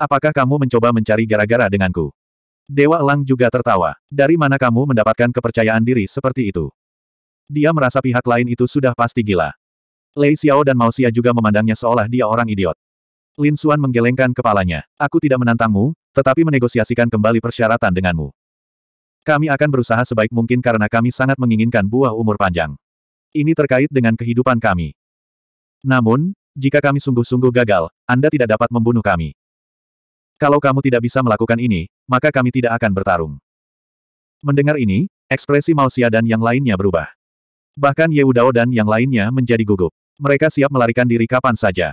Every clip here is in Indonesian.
Apakah kamu mencoba mencari gara-gara denganku? Dewa Elang juga tertawa. Dari mana kamu mendapatkan kepercayaan diri seperti itu? Dia merasa pihak lain itu sudah pasti gila. Lei Xiao dan Mao Xia juga memandangnya seolah dia orang idiot. Lin Xuan menggelengkan kepalanya. Aku tidak menantangmu, tetapi menegosiasikan kembali persyaratan denganmu. Kami akan berusaha sebaik mungkin karena kami sangat menginginkan buah umur panjang. Ini terkait dengan kehidupan kami. Namun, jika kami sungguh-sungguh gagal, Anda tidak dapat membunuh kami. Kalau kamu tidak bisa melakukan ini, maka kami tidak akan bertarung. Mendengar ini, ekspresi Maosia dan yang lainnya berubah. Bahkan Yeudao dan yang lainnya menjadi gugup. Mereka siap melarikan diri kapan saja.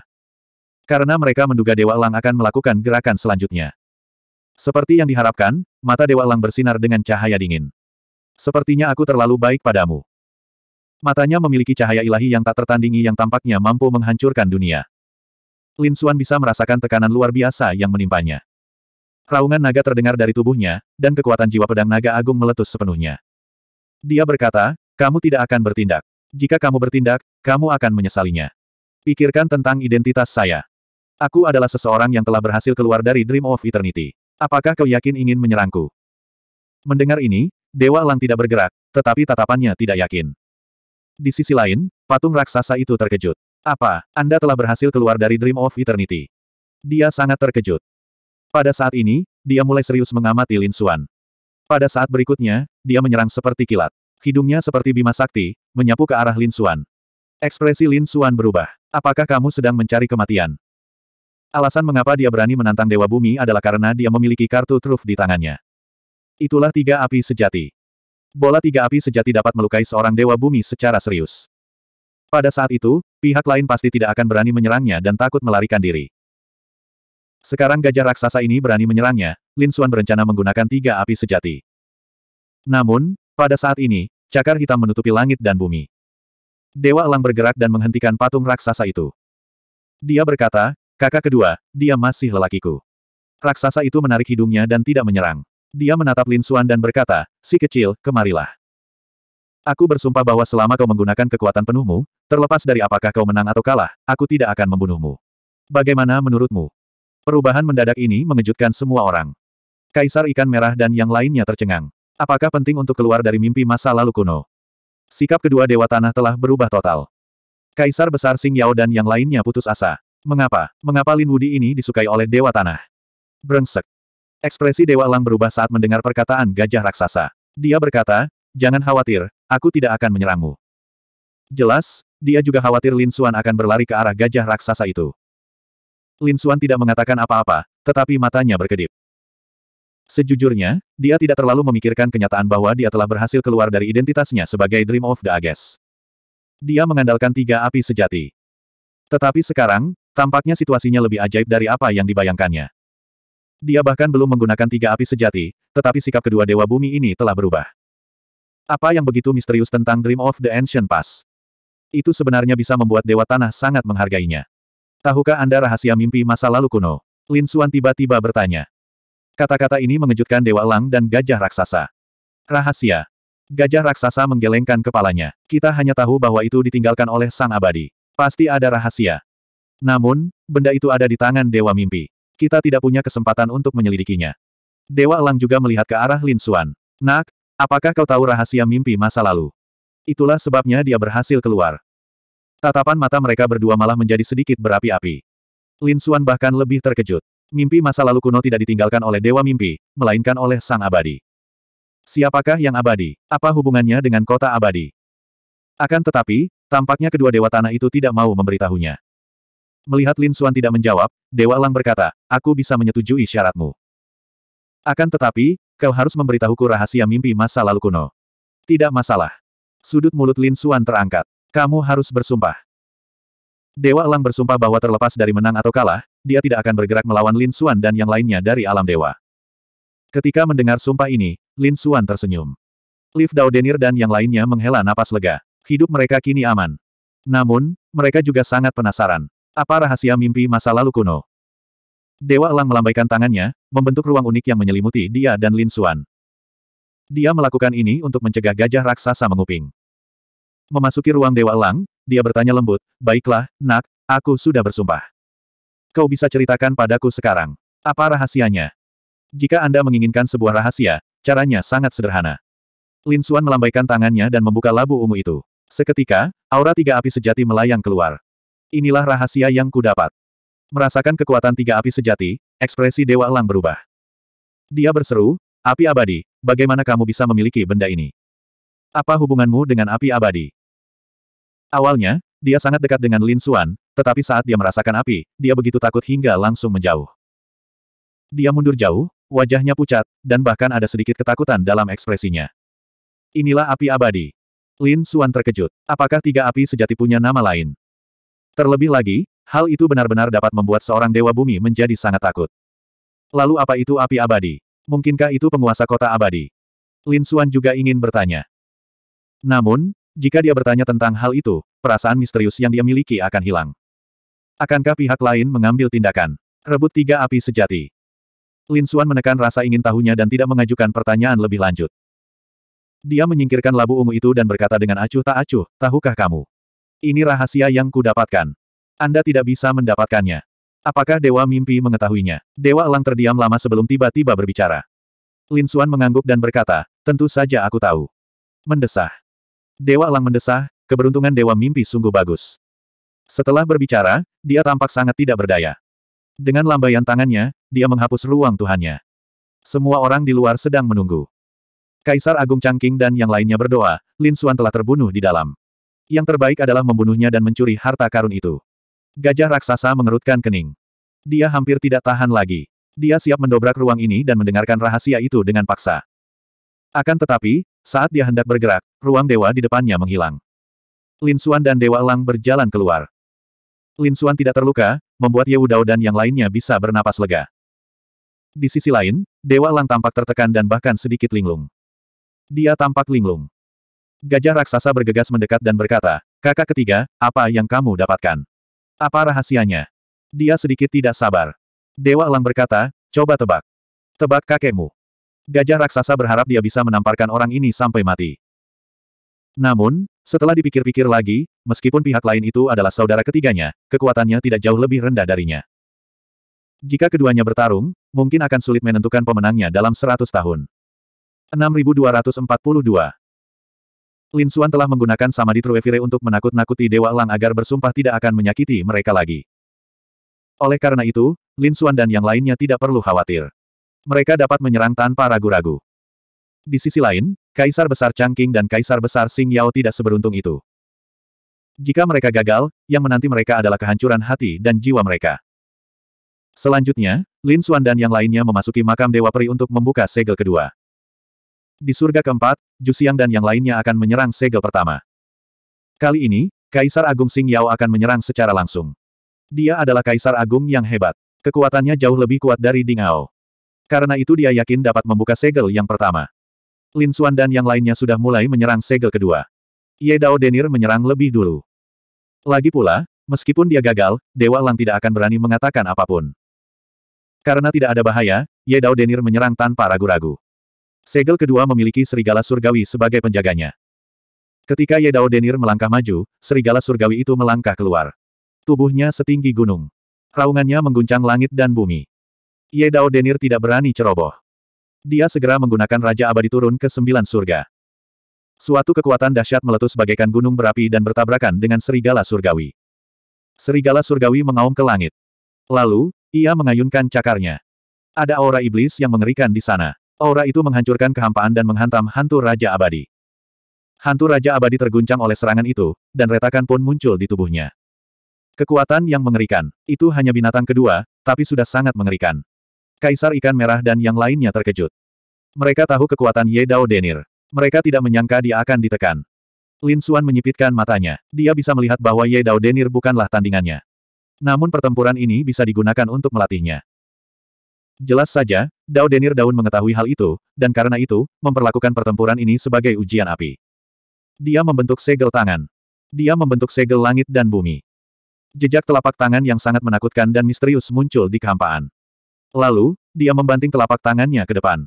Karena mereka menduga Dewa Elang akan melakukan gerakan selanjutnya. Seperti yang diharapkan, mata Dewa Elang bersinar dengan cahaya dingin. Sepertinya aku terlalu baik padamu. Matanya memiliki cahaya ilahi yang tak tertandingi yang tampaknya mampu menghancurkan dunia. Lin Xuan bisa merasakan tekanan luar biasa yang menimpanya. Raungan naga terdengar dari tubuhnya, dan kekuatan jiwa pedang naga agung meletus sepenuhnya. Dia berkata, kamu tidak akan bertindak. Jika kamu bertindak, kamu akan menyesalinya. Pikirkan tentang identitas saya. Aku adalah seseorang yang telah berhasil keluar dari Dream of Eternity. Apakah kau yakin ingin menyerangku? Mendengar ini, Dewa Lang tidak bergerak, tetapi tatapannya tidak yakin. Di sisi lain, patung raksasa itu terkejut. Apa, Anda telah berhasil keluar dari Dream of Eternity? Dia sangat terkejut. Pada saat ini, dia mulai serius mengamati Lin Xuan. Pada saat berikutnya, dia menyerang seperti kilat. Hidungnya seperti bima sakti, menyapu ke arah Lin Xuan. Ekspresi Lin Xuan berubah. Apakah kamu sedang mencari kematian? Alasan mengapa dia berani menantang Dewa Bumi adalah karena dia memiliki kartu truf di tangannya. Itulah tiga api sejati. Bola tiga api sejati dapat melukai seorang Dewa Bumi secara serius. Pada saat itu, pihak lain pasti tidak akan berani menyerangnya dan takut melarikan diri. Sekarang gajah raksasa ini berani menyerangnya, Lin Xuan berencana menggunakan tiga api sejati. Namun, pada saat ini, cakar hitam menutupi langit dan bumi. Dewa Elang bergerak dan menghentikan patung raksasa itu. Dia berkata, kakak kedua, dia masih lelakiku. Raksasa itu menarik hidungnya dan tidak menyerang. Dia menatap Lin Xuan dan berkata, si kecil, kemarilah. Aku bersumpah bahwa selama kau menggunakan kekuatan penuhmu, terlepas dari apakah kau menang atau kalah, aku tidak akan membunuhmu. Bagaimana menurutmu? Perubahan mendadak ini mengejutkan semua orang. Kaisar Ikan Merah dan yang lainnya tercengang. Apakah penting untuk keluar dari mimpi masa lalu kuno? Sikap kedua Dewa Tanah telah berubah total. Kaisar Besar Sing Yao dan yang lainnya putus asa. Mengapa? Mengapa Lin Wudi ini disukai oleh Dewa Tanah? Brengsek. Ekspresi Dewa Lang berubah saat mendengar perkataan gajah raksasa. Dia berkata, jangan khawatir, Aku tidak akan menyerangmu. Jelas, dia juga khawatir Lin Xuan akan berlari ke arah gajah raksasa itu. Lin Xuan tidak mengatakan apa-apa, tetapi matanya berkedip. Sejujurnya, dia tidak terlalu memikirkan kenyataan bahwa dia telah berhasil keluar dari identitasnya sebagai Dream of the Ages. Dia mengandalkan tiga api sejati. Tetapi sekarang, tampaknya situasinya lebih ajaib dari apa yang dibayangkannya. Dia bahkan belum menggunakan tiga api sejati, tetapi sikap kedua dewa bumi ini telah berubah. Apa yang begitu misterius tentang Dream of the Ancient Past? Itu sebenarnya bisa membuat Dewa Tanah sangat menghargainya. Tahukah Anda rahasia mimpi masa lalu kuno? Lin Xuan tiba-tiba bertanya. Kata-kata ini mengejutkan Dewa Elang dan Gajah Raksasa. Rahasia. Gajah Raksasa menggelengkan kepalanya. Kita hanya tahu bahwa itu ditinggalkan oleh Sang Abadi. Pasti ada rahasia. Namun, benda itu ada di tangan Dewa Mimpi. Kita tidak punya kesempatan untuk menyelidikinya. Dewa Elang juga melihat ke arah Lin Xuan. Nak, Apakah kau tahu rahasia mimpi masa lalu? Itulah sebabnya dia berhasil keluar. Tatapan mata mereka berdua malah menjadi sedikit berapi-api. Lin Xuan bahkan lebih terkejut. Mimpi masa lalu kuno tidak ditinggalkan oleh Dewa Mimpi, melainkan oleh Sang Abadi. Siapakah yang abadi? Apa hubungannya dengan kota abadi? Akan tetapi, tampaknya kedua dewa tanah itu tidak mau memberitahunya. Melihat Lin Xuan tidak menjawab, Dewa Lang berkata, aku bisa menyetujui syaratmu. Akan tetapi, Kau harus memberitahuku rahasia mimpi masa lalu kuno. Tidak masalah. Sudut mulut Lin Suan terangkat. Kamu harus bersumpah. Dewa Elang bersumpah bahwa terlepas dari menang atau kalah, dia tidak akan bergerak melawan Lin Suan dan yang lainnya dari alam dewa. Ketika mendengar sumpah ini, Lin Suan tersenyum. Liv Daudenir dan yang lainnya menghela napas lega. Hidup mereka kini aman. Namun, mereka juga sangat penasaran. Apa rahasia mimpi masa lalu kuno? Dewa Elang melambaikan tangannya, membentuk ruang unik yang menyelimuti dia dan Lin Xuan. Dia melakukan ini untuk mencegah gajah raksasa menguping. Memasuki ruang Dewa Elang, dia bertanya lembut, Baiklah, nak, aku sudah bersumpah. Kau bisa ceritakan padaku sekarang. Apa rahasianya? Jika Anda menginginkan sebuah rahasia, caranya sangat sederhana. Lin Xuan melambaikan tangannya dan membuka labu ungu itu. Seketika, aura tiga api sejati melayang keluar. Inilah rahasia yang kudapat. Merasakan kekuatan tiga api sejati, ekspresi Dewa Elang berubah. Dia berseru, api abadi, bagaimana kamu bisa memiliki benda ini? Apa hubunganmu dengan api abadi? Awalnya, dia sangat dekat dengan Lin Xuan, tetapi saat dia merasakan api, dia begitu takut hingga langsung menjauh. Dia mundur jauh, wajahnya pucat, dan bahkan ada sedikit ketakutan dalam ekspresinya. Inilah api abadi. Lin Xuan terkejut. Apakah tiga api sejati punya nama lain? Terlebih lagi, Hal itu benar-benar dapat membuat seorang dewa bumi menjadi sangat takut. Lalu apa itu api abadi? Mungkinkah itu penguasa kota abadi? Lin Xuan juga ingin bertanya. Namun, jika dia bertanya tentang hal itu, perasaan misterius yang dia miliki akan hilang. Akankah pihak lain mengambil tindakan? Rebut tiga api sejati. Lin Xuan menekan rasa ingin tahunya dan tidak mengajukan pertanyaan lebih lanjut. Dia menyingkirkan labu ungu itu dan berkata dengan acuh tak acuh, tahukah kamu? Ini rahasia yang kudapatkan. Anda tidak bisa mendapatkannya. Apakah Dewa Mimpi mengetahuinya? Dewa Elang terdiam lama sebelum tiba-tiba berbicara. Lin Xuan mengangguk dan berkata, tentu saja aku tahu. Mendesah. Dewa Elang mendesah, keberuntungan Dewa Mimpi sungguh bagus. Setelah berbicara, dia tampak sangat tidak berdaya. Dengan lambaian tangannya, dia menghapus ruang Tuhannya. Semua orang di luar sedang menunggu. Kaisar Agung Changqing dan yang lainnya berdoa, Lin Xuan telah terbunuh di dalam. Yang terbaik adalah membunuhnya dan mencuri harta karun itu. Gajah raksasa mengerutkan kening. Dia hampir tidak tahan lagi. Dia siap mendobrak ruang ini dan mendengarkan rahasia itu dengan paksa. Akan tetapi, saat dia hendak bergerak, ruang dewa di depannya menghilang. Lin Xuan dan Dewa Elang berjalan keluar. Lin Xuan tidak terluka, membuat Ye Wudao dan yang lainnya bisa bernapas lega. Di sisi lain, Dewa Elang tampak tertekan dan bahkan sedikit linglung. Dia tampak linglung. Gajah raksasa bergegas mendekat dan berkata, kakak ketiga, apa yang kamu dapatkan? Apa rahasianya? Dia sedikit tidak sabar. Dewa Elang berkata, coba tebak. Tebak kakekmu. Gajah raksasa berharap dia bisa menamparkan orang ini sampai mati. Namun, setelah dipikir-pikir lagi, meskipun pihak lain itu adalah saudara ketiganya, kekuatannya tidak jauh lebih rendah darinya. Jika keduanya bertarung, mungkin akan sulit menentukan pemenangnya dalam 100 tahun. 6242 Lin Xuan telah menggunakan Samadhi Truevire untuk menakut-nakuti Dewa Elang agar bersumpah tidak akan menyakiti mereka lagi. Oleh karena itu, Lin Xuan dan yang lainnya tidak perlu khawatir. Mereka dapat menyerang tanpa ragu-ragu. Di sisi lain, Kaisar Besar Changqing dan Kaisar Besar Xing Yao tidak seberuntung itu. Jika mereka gagal, yang menanti mereka adalah kehancuran hati dan jiwa mereka. Selanjutnya, Lin Xuan dan yang lainnya memasuki makam Dewa Peri untuk membuka segel kedua. Di surga keempat, Jusiang dan yang lainnya akan menyerang segel pertama. Kali ini, Kaisar Agung Sing Yao akan menyerang secara langsung. Dia adalah Kaisar Agung yang hebat. Kekuatannya jauh lebih kuat dari Ding Ao. Karena itu dia yakin dapat membuka segel yang pertama. Lin Xuan dan yang lainnya sudah mulai menyerang segel kedua. Ye Dao Denir menyerang lebih dulu. Lagi pula, meskipun dia gagal, Dewa Lang tidak akan berani mengatakan apapun. Karena tidak ada bahaya, Ye Dao Denir menyerang tanpa ragu-ragu. Segel kedua memiliki serigala surgawi sebagai penjaganya. Ketika Yedao Denir melangkah maju, serigala surgawi itu melangkah keluar. Tubuhnya setinggi gunung. Raungannya mengguncang langit dan bumi. Yedao Denir tidak berani ceroboh. Dia segera menggunakan Raja Abadi turun ke sembilan surga. Suatu kekuatan dahsyat meletus bagaikan gunung berapi dan bertabrakan dengan serigala surgawi. Serigala surgawi mengaum ke langit. Lalu, ia mengayunkan cakarnya. Ada aura iblis yang mengerikan di sana. Aura itu menghancurkan kehampaan dan menghantam hantu Raja Abadi. Hantu Raja Abadi terguncang oleh serangan itu, dan retakan pun muncul di tubuhnya. Kekuatan yang mengerikan, itu hanya binatang kedua, tapi sudah sangat mengerikan. Kaisar Ikan Merah dan yang lainnya terkejut. Mereka tahu kekuatan Ye Dao Denir. Mereka tidak menyangka dia akan ditekan. Lin Suan menyipitkan matanya. Dia bisa melihat bahwa Ye Dao Denir bukanlah tandingannya. Namun pertempuran ini bisa digunakan untuk melatihnya. Jelas saja, Dao Denir Daun mengetahui hal itu, dan karena itu, memperlakukan pertempuran ini sebagai ujian api. Dia membentuk segel tangan. Dia membentuk segel langit dan bumi. Jejak telapak tangan yang sangat menakutkan dan misterius muncul di kehampaan. Lalu, dia membanting telapak tangannya ke depan.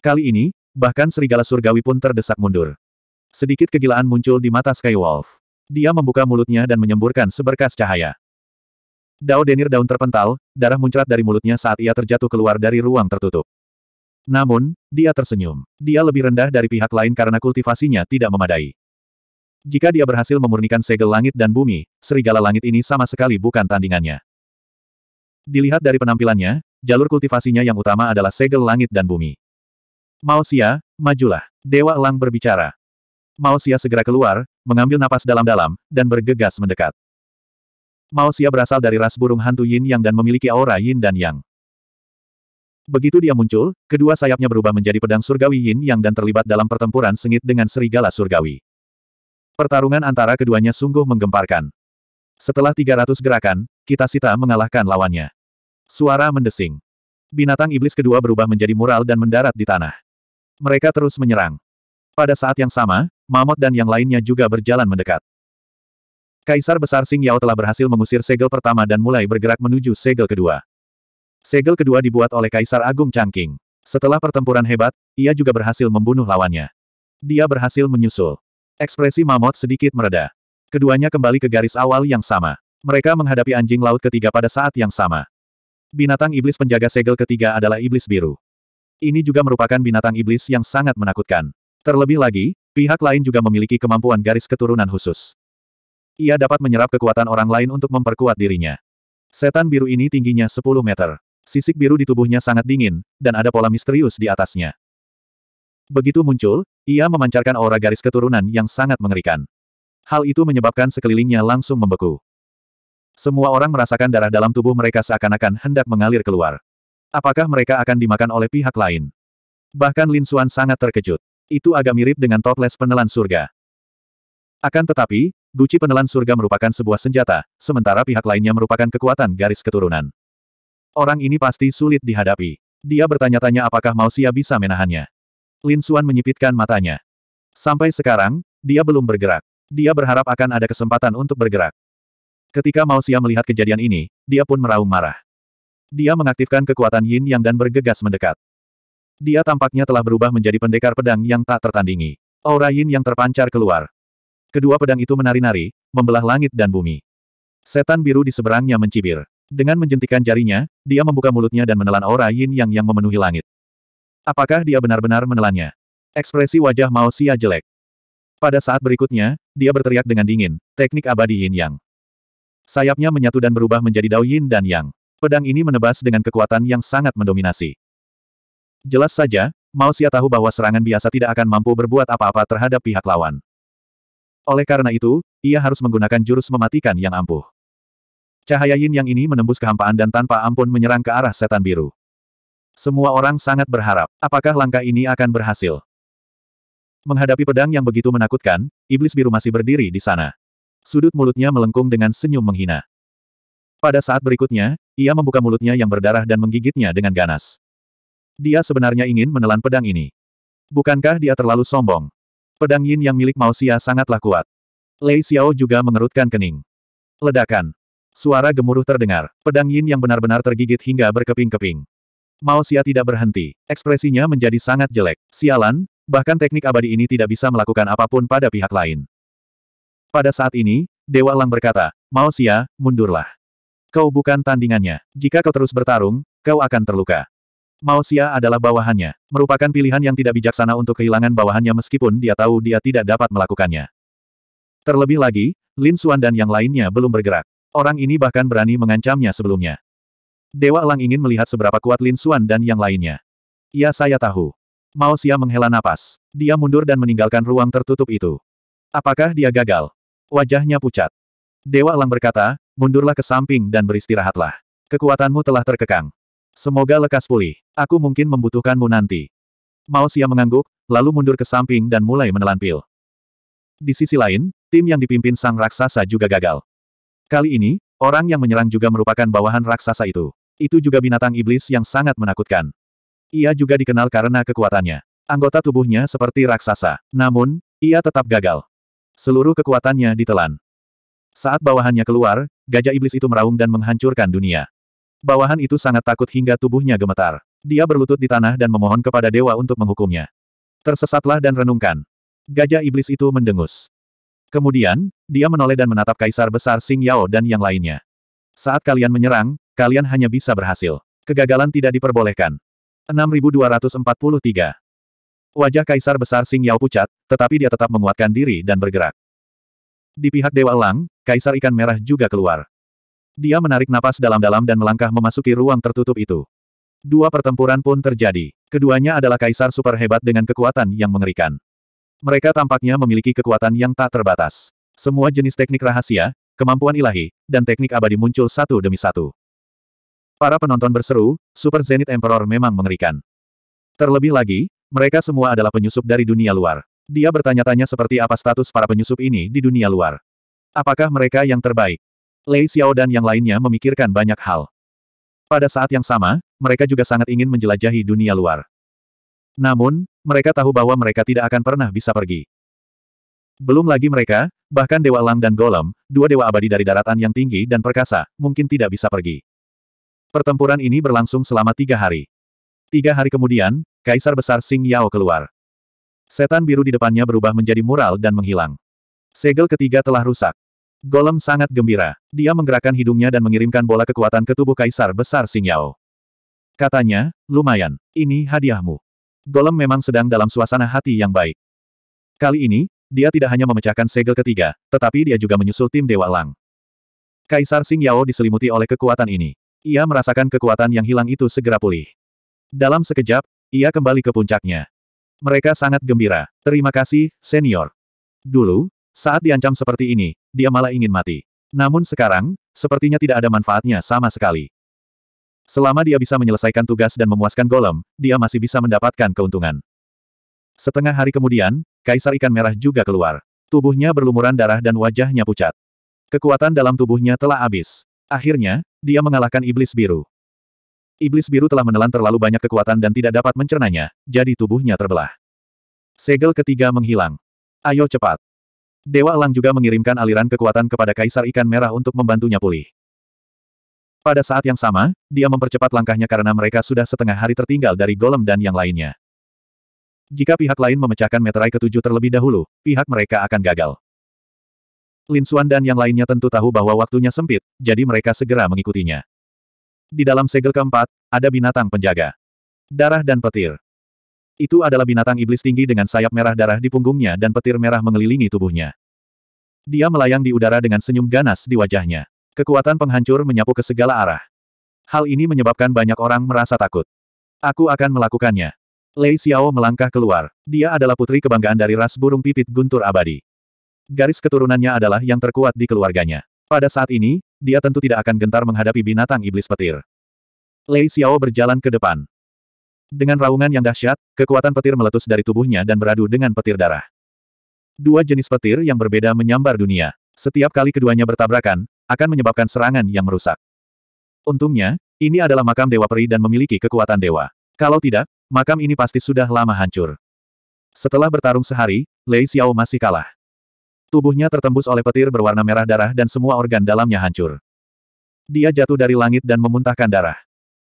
Kali ini, bahkan serigala surgawi pun terdesak mundur. Sedikit kegilaan muncul di mata Skywolf. Dia membuka mulutnya dan menyemburkan seberkas cahaya. Dao Denir Daun terpental, darah muncrat dari mulutnya saat ia terjatuh keluar dari ruang tertutup. Namun, dia tersenyum. Dia lebih rendah dari pihak lain karena kultivasinya tidak memadai. Jika dia berhasil memurnikan segel langit dan bumi, serigala langit ini sama sekali bukan tandingannya. Dilihat dari penampilannya, jalur kultivasinya yang utama adalah segel langit dan bumi. Maosia, majulah. Dewa Elang berbicara. Maosia segera keluar, mengambil napas dalam-dalam, dan bergegas mendekat. Mao Xia berasal dari ras burung hantu Yin Yang dan memiliki aura Yin dan Yang. Begitu dia muncul, kedua sayapnya berubah menjadi pedang surgawi Yin Yang dan terlibat dalam pertempuran sengit dengan serigala surgawi. Pertarungan antara keduanya sungguh menggemparkan. Setelah 300 gerakan, kita sita mengalahkan lawannya. Suara mendesing. Binatang iblis kedua berubah menjadi mural dan mendarat di tanah. Mereka terus menyerang. Pada saat yang sama, Mamot dan yang lainnya juga berjalan mendekat. Kaisar Besar Xing Yao telah berhasil mengusir segel pertama dan mulai bergerak menuju segel kedua. Segel kedua dibuat oleh Kaisar Agung Changqing. Setelah pertempuran hebat, ia juga berhasil membunuh lawannya. Dia berhasil menyusul. Ekspresi Mamot sedikit mereda. Keduanya kembali ke garis awal yang sama. Mereka menghadapi anjing laut ketiga pada saat yang sama. Binatang iblis penjaga segel ketiga adalah iblis biru. Ini juga merupakan binatang iblis yang sangat menakutkan. Terlebih lagi, pihak lain juga memiliki kemampuan garis keturunan khusus. Ia dapat menyerap kekuatan orang lain untuk memperkuat dirinya. Setan biru ini tingginya 10 meter. Sisik biru di tubuhnya sangat dingin, dan ada pola misterius di atasnya. Begitu muncul, ia memancarkan aura garis keturunan yang sangat mengerikan. Hal itu menyebabkan sekelilingnya langsung membeku. Semua orang merasakan darah dalam tubuh mereka seakan-akan hendak mengalir keluar. Apakah mereka akan dimakan oleh pihak lain? Bahkan Lin Suan sangat terkejut. Itu agak mirip dengan toples penelan surga. Akan tetapi, Guci penelan surga merupakan sebuah senjata, sementara pihak lainnya merupakan kekuatan garis keturunan. Orang ini pasti sulit dihadapi. Dia bertanya-tanya apakah Mausia bisa menahannya. Lin Suan menyipitkan matanya. Sampai sekarang, dia belum bergerak. Dia berharap akan ada kesempatan untuk bergerak. Ketika Mausia melihat kejadian ini, dia pun meraung marah. Dia mengaktifkan kekuatan Yin Yang dan bergegas mendekat. Dia tampaknya telah berubah menjadi pendekar pedang yang tak tertandingi. Aura Yin Yang terpancar keluar, Kedua pedang itu menari-nari, membelah langit dan bumi. Setan biru di seberangnya mencibir. Dengan menjentikan jarinya, dia membuka mulutnya dan menelan aura yin yang yang memenuhi langit. Apakah dia benar-benar menelannya? Ekspresi wajah Mao Xia jelek. Pada saat berikutnya, dia berteriak dengan dingin, teknik abadi yin yang. Sayapnya menyatu dan berubah menjadi dao yin dan yang. Pedang ini menebas dengan kekuatan yang sangat mendominasi. Jelas saja, Mao Xia tahu bahwa serangan biasa tidak akan mampu berbuat apa-apa terhadap pihak lawan. Oleh karena itu, ia harus menggunakan jurus mematikan yang ampuh. Cahaya yin yang ini menembus kehampaan dan tanpa ampun menyerang ke arah setan biru. Semua orang sangat berharap, apakah langkah ini akan berhasil. Menghadapi pedang yang begitu menakutkan, iblis biru masih berdiri di sana. Sudut mulutnya melengkung dengan senyum menghina. Pada saat berikutnya, ia membuka mulutnya yang berdarah dan menggigitnya dengan ganas. Dia sebenarnya ingin menelan pedang ini. Bukankah dia terlalu sombong? Pedang Yin yang milik Mausia sangatlah kuat. Lei Xiao juga mengerutkan kening. Ledakan. Suara gemuruh terdengar. Pedang Yin yang benar-benar tergigit hingga berkeping-keping. Mausia tidak berhenti. Ekspresinya menjadi sangat jelek. Sialan, bahkan teknik abadi ini tidak bisa melakukan apapun pada pihak lain. Pada saat ini, Dewa Lang berkata, Mausia, mundurlah. Kau bukan tandingannya. Jika kau terus bertarung, kau akan terluka. Mao Xia adalah bawahannya. Merupakan pilihan yang tidak bijaksana untuk kehilangan bawahannya meskipun dia tahu dia tidak dapat melakukannya. Terlebih lagi, Lin Xuan dan yang lainnya belum bergerak. Orang ini bahkan berani mengancamnya sebelumnya. Dewa Elang ingin melihat seberapa kuat Lin Xuan dan yang lainnya. Ya saya tahu. Mao Xia menghela napas. Dia mundur dan meninggalkan ruang tertutup itu. Apakah dia gagal? Wajahnya pucat. Dewa Elang berkata, mundurlah ke samping dan beristirahatlah. Kekuatanmu telah terkekang. Semoga lekas pulih. Aku mungkin membutuhkanmu nanti. Mao Xia mengangguk, lalu mundur ke samping dan mulai menelan pil. Di sisi lain, tim yang dipimpin sang raksasa juga gagal. Kali ini, orang yang menyerang juga merupakan bawahan raksasa itu. Itu juga binatang iblis yang sangat menakutkan. Ia juga dikenal karena kekuatannya. Anggota tubuhnya seperti raksasa. Namun, ia tetap gagal. Seluruh kekuatannya ditelan. Saat bawahannya keluar, gajah iblis itu meraung dan menghancurkan dunia. Bawahan itu sangat takut hingga tubuhnya gemetar. Dia berlutut di tanah dan memohon kepada dewa untuk menghukumnya. Tersesatlah dan renungkan. Gajah iblis itu mendengus. Kemudian, dia menoleh dan menatap kaisar besar Sing Yao dan yang lainnya. Saat kalian menyerang, kalian hanya bisa berhasil. Kegagalan tidak diperbolehkan. 6243 Wajah kaisar besar Sing Yao pucat, tetapi dia tetap menguatkan diri dan bergerak. Di pihak Dewa Lang, kaisar ikan merah juga keluar. Dia menarik napas dalam-dalam dan melangkah memasuki ruang tertutup itu. Dua pertempuran pun terjadi. Keduanya adalah kaisar super hebat dengan kekuatan yang mengerikan. Mereka tampaknya memiliki kekuatan yang tak terbatas. Semua jenis teknik rahasia, kemampuan ilahi, dan teknik abadi muncul satu demi satu. Para penonton berseru, Super Zenith Emperor memang mengerikan. Terlebih lagi, mereka semua adalah penyusup dari dunia luar. Dia bertanya-tanya seperti apa status para penyusup ini di dunia luar. Apakah mereka yang terbaik? Lei Xiao dan yang lainnya memikirkan banyak hal. Pada saat yang sama, mereka juga sangat ingin menjelajahi dunia luar. Namun, mereka tahu bahwa mereka tidak akan pernah bisa pergi. Belum lagi mereka, bahkan Dewa Lang dan Golem, dua dewa abadi dari daratan yang tinggi dan perkasa, mungkin tidak bisa pergi. Pertempuran ini berlangsung selama tiga hari. Tiga hari kemudian, Kaisar Besar Sing Yao keluar. Setan biru di depannya berubah menjadi mural dan menghilang. Segel ketiga telah rusak. Golem sangat gembira. Dia menggerakkan hidungnya dan mengirimkan bola kekuatan ke tubuh Kaisar Besar Xingyao. Katanya, lumayan, ini hadiahmu. Golem memang sedang dalam suasana hati yang baik. Kali ini, dia tidak hanya memecahkan segel ketiga, tetapi dia juga menyusul tim Dewa Lang. Kaisar Xingyao diselimuti oleh kekuatan ini. Ia merasakan kekuatan yang hilang itu segera pulih. Dalam sekejap, ia kembali ke puncaknya. Mereka sangat gembira. Terima kasih, senior. Dulu, saat diancam seperti ini, dia malah ingin mati. Namun sekarang, sepertinya tidak ada manfaatnya sama sekali. Selama dia bisa menyelesaikan tugas dan memuaskan golem, dia masih bisa mendapatkan keuntungan. Setengah hari kemudian, Kaisar Ikan Merah juga keluar. Tubuhnya berlumuran darah dan wajahnya pucat. Kekuatan dalam tubuhnya telah habis. Akhirnya, dia mengalahkan Iblis Biru. Iblis Biru telah menelan terlalu banyak kekuatan dan tidak dapat mencernanya, jadi tubuhnya terbelah. Segel ketiga menghilang. Ayo cepat. Dewa Elang juga mengirimkan aliran kekuatan kepada Kaisar Ikan Merah untuk membantunya pulih. Pada saat yang sama, dia mempercepat langkahnya karena mereka sudah setengah hari tertinggal dari Golem dan yang lainnya. Jika pihak lain memecahkan meterai ketujuh terlebih dahulu, pihak mereka akan gagal. Lin Suan dan yang lainnya tentu tahu bahwa waktunya sempit, jadi mereka segera mengikutinya. Di dalam segel keempat, ada binatang penjaga. Darah dan petir. Itu adalah binatang iblis tinggi dengan sayap merah darah di punggungnya dan petir merah mengelilingi tubuhnya. Dia melayang di udara dengan senyum ganas di wajahnya. Kekuatan penghancur menyapu ke segala arah. Hal ini menyebabkan banyak orang merasa takut. Aku akan melakukannya. Lei Xiao melangkah keluar. Dia adalah putri kebanggaan dari ras burung pipit guntur abadi. Garis keturunannya adalah yang terkuat di keluarganya. Pada saat ini, dia tentu tidak akan gentar menghadapi binatang iblis petir. Lei Xiao berjalan ke depan. Dengan raungan yang dahsyat, kekuatan petir meletus dari tubuhnya dan beradu dengan petir darah. Dua jenis petir yang berbeda menyambar dunia. Setiap kali keduanya bertabrakan, akan menyebabkan serangan yang merusak. Untungnya, ini adalah makam Dewa Peri dan memiliki kekuatan dewa. Kalau tidak, makam ini pasti sudah lama hancur. Setelah bertarung sehari, Lei Xiao masih kalah. Tubuhnya tertembus oleh petir berwarna merah darah dan semua organ dalamnya hancur. Dia jatuh dari langit dan memuntahkan darah.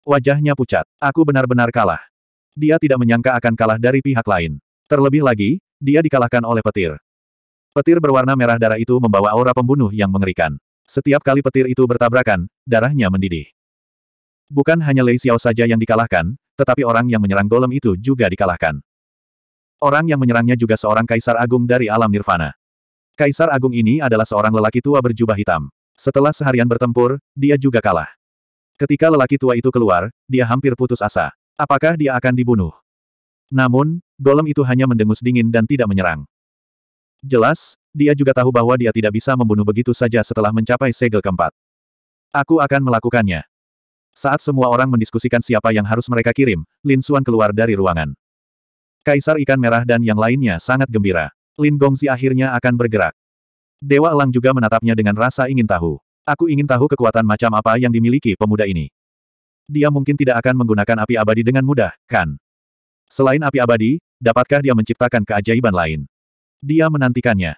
Wajahnya pucat. Aku benar-benar kalah. Dia tidak menyangka akan kalah dari pihak lain. Terlebih lagi, dia dikalahkan oleh petir. Petir berwarna merah darah itu membawa aura pembunuh yang mengerikan. Setiap kali petir itu bertabrakan, darahnya mendidih. Bukan hanya Lei Xiao saja yang dikalahkan, tetapi orang yang menyerang golem itu juga dikalahkan. Orang yang menyerangnya juga seorang kaisar agung dari alam nirvana. Kaisar agung ini adalah seorang lelaki tua berjubah hitam. Setelah seharian bertempur, dia juga kalah. Ketika lelaki tua itu keluar, dia hampir putus asa. Apakah dia akan dibunuh? Namun, golem itu hanya mendengus dingin dan tidak menyerang. Jelas, dia juga tahu bahwa dia tidak bisa membunuh begitu saja setelah mencapai segel keempat. Aku akan melakukannya. Saat semua orang mendiskusikan siapa yang harus mereka kirim, Lin Xuan keluar dari ruangan. Kaisar Ikan Merah dan yang lainnya sangat gembira. Lin Gongzi akhirnya akan bergerak. Dewa Elang juga menatapnya dengan rasa ingin tahu. Aku ingin tahu kekuatan macam apa yang dimiliki pemuda ini. Dia mungkin tidak akan menggunakan api abadi dengan mudah, kan? Selain api abadi, dapatkah dia menciptakan keajaiban lain? Dia menantikannya.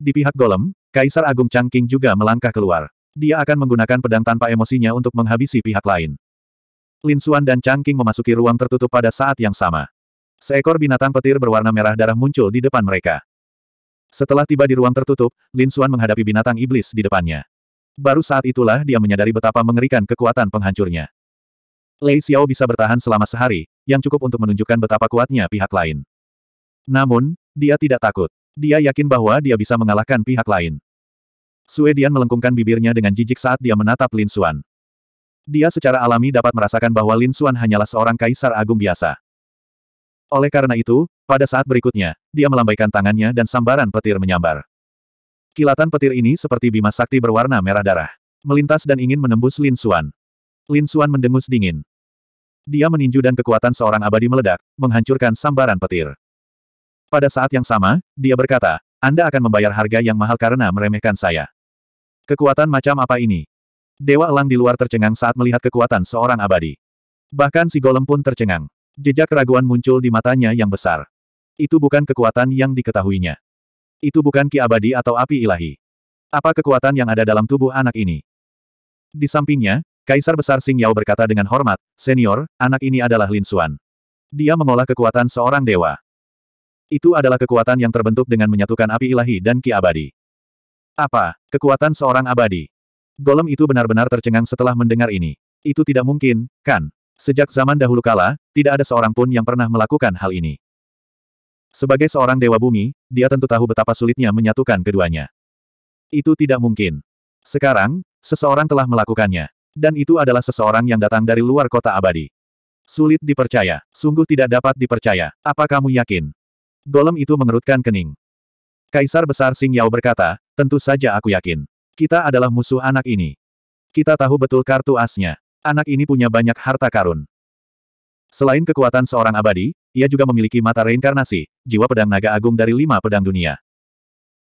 Di pihak Golem, Kaisar Agung Changqing juga melangkah keluar. Dia akan menggunakan pedang tanpa emosinya untuk menghabisi pihak lain. Lin Xuan dan Changqing memasuki ruang tertutup pada saat yang sama. Seekor binatang petir berwarna merah darah muncul di depan mereka. Setelah tiba di ruang tertutup, Lin Xuan menghadapi binatang iblis di depannya. Baru saat itulah dia menyadari betapa mengerikan kekuatan penghancurnya. Lei Xiao bisa bertahan selama sehari, yang cukup untuk menunjukkan betapa kuatnya pihak lain. Namun, dia tidak takut. Dia yakin bahwa dia bisa mengalahkan pihak lain. Suedian melengkungkan bibirnya dengan jijik saat dia menatap Lin Xuan. Dia secara alami dapat merasakan bahwa Lin Xuan hanyalah seorang kaisar agung biasa. Oleh karena itu, pada saat berikutnya, dia melambaikan tangannya dan sambaran petir menyambar. Kilatan petir ini seperti bima sakti berwarna merah darah. Melintas dan ingin menembus Lin Suan. Lin Suan mendengus dingin. Dia meninju dan kekuatan seorang abadi meledak, menghancurkan sambaran petir. Pada saat yang sama, dia berkata, Anda akan membayar harga yang mahal karena meremehkan saya. Kekuatan macam apa ini? Dewa Elang di luar tercengang saat melihat kekuatan seorang abadi. Bahkan si golem pun tercengang. Jejak keraguan muncul di matanya yang besar. Itu bukan kekuatan yang diketahuinya. Itu bukan ki abadi atau api ilahi. Apa kekuatan yang ada dalam tubuh anak ini? Di sampingnya, Kaisar Besar Sing Yao berkata dengan hormat, Senior, anak ini adalah Lin Xuan. Dia mengolah kekuatan seorang dewa. Itu adalah kekuatan yang terbentuk dengan menyatukan api ilahi dan ki abadi. Apa? Kekuatan seorang abadi? Golem itu benar-benar tercengang setelah mendengar ini. Itu tidak mungkin, kan? Sejak zaman dahulu kala, tidak ada seorang pun yang pernah melakukan hal ini. Sebagai seorang dewa bumi, dia tentu tahu betapa sulitnya menyatukan keduanya. Itu tidak mungkin. Sekarang, seseorang telah melakukannya. Dan itu adalah seseorang yang datang dari luar kota abadi. Sulit dipercaya, sungguh tidak dapat dipercaya. Apa kamu yakin? Golem itu mengerutkan kening. Kaisar Besar Sing Yao berkata, tentu saja aku yakin. Kita adalah musuh anak ini. Kita tahu betul kartu asnya. Anak ini punya banyak harta karun. Selain kekuatan seorang abadi, ia juga memiliki mata reinkarnasi, jiwa pedang naga agung dari lima pedang dunia.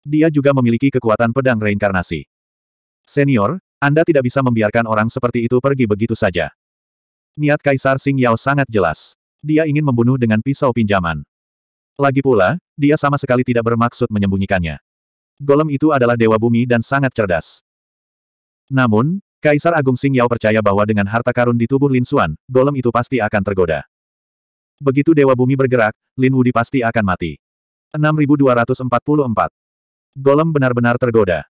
Dia juga memiliki kekuatan pedang reinkarnasi. Senior, Anda tidak bisa membiarkan orang seperti itu pergi begitu saja. Niat Kaisar Sing Yao sangat jelas. Dia ingin membunuh dengan pisau pinjaman. Lagi pula, dia sama sekali tidak bermaksud menyembunyikannya. Golem itu adalah dewa bumi dan sangat cerdas. Namun, Kaisar Agung Sing Yao percaya bahwa dengan harta karun di tubuh Lin Xuan, golem itu pasti akan tergoda. Begitu Dewa Bumi bergerak, Lin Wudi pasti akan mati. 6244. Golem benar-benar tergoda.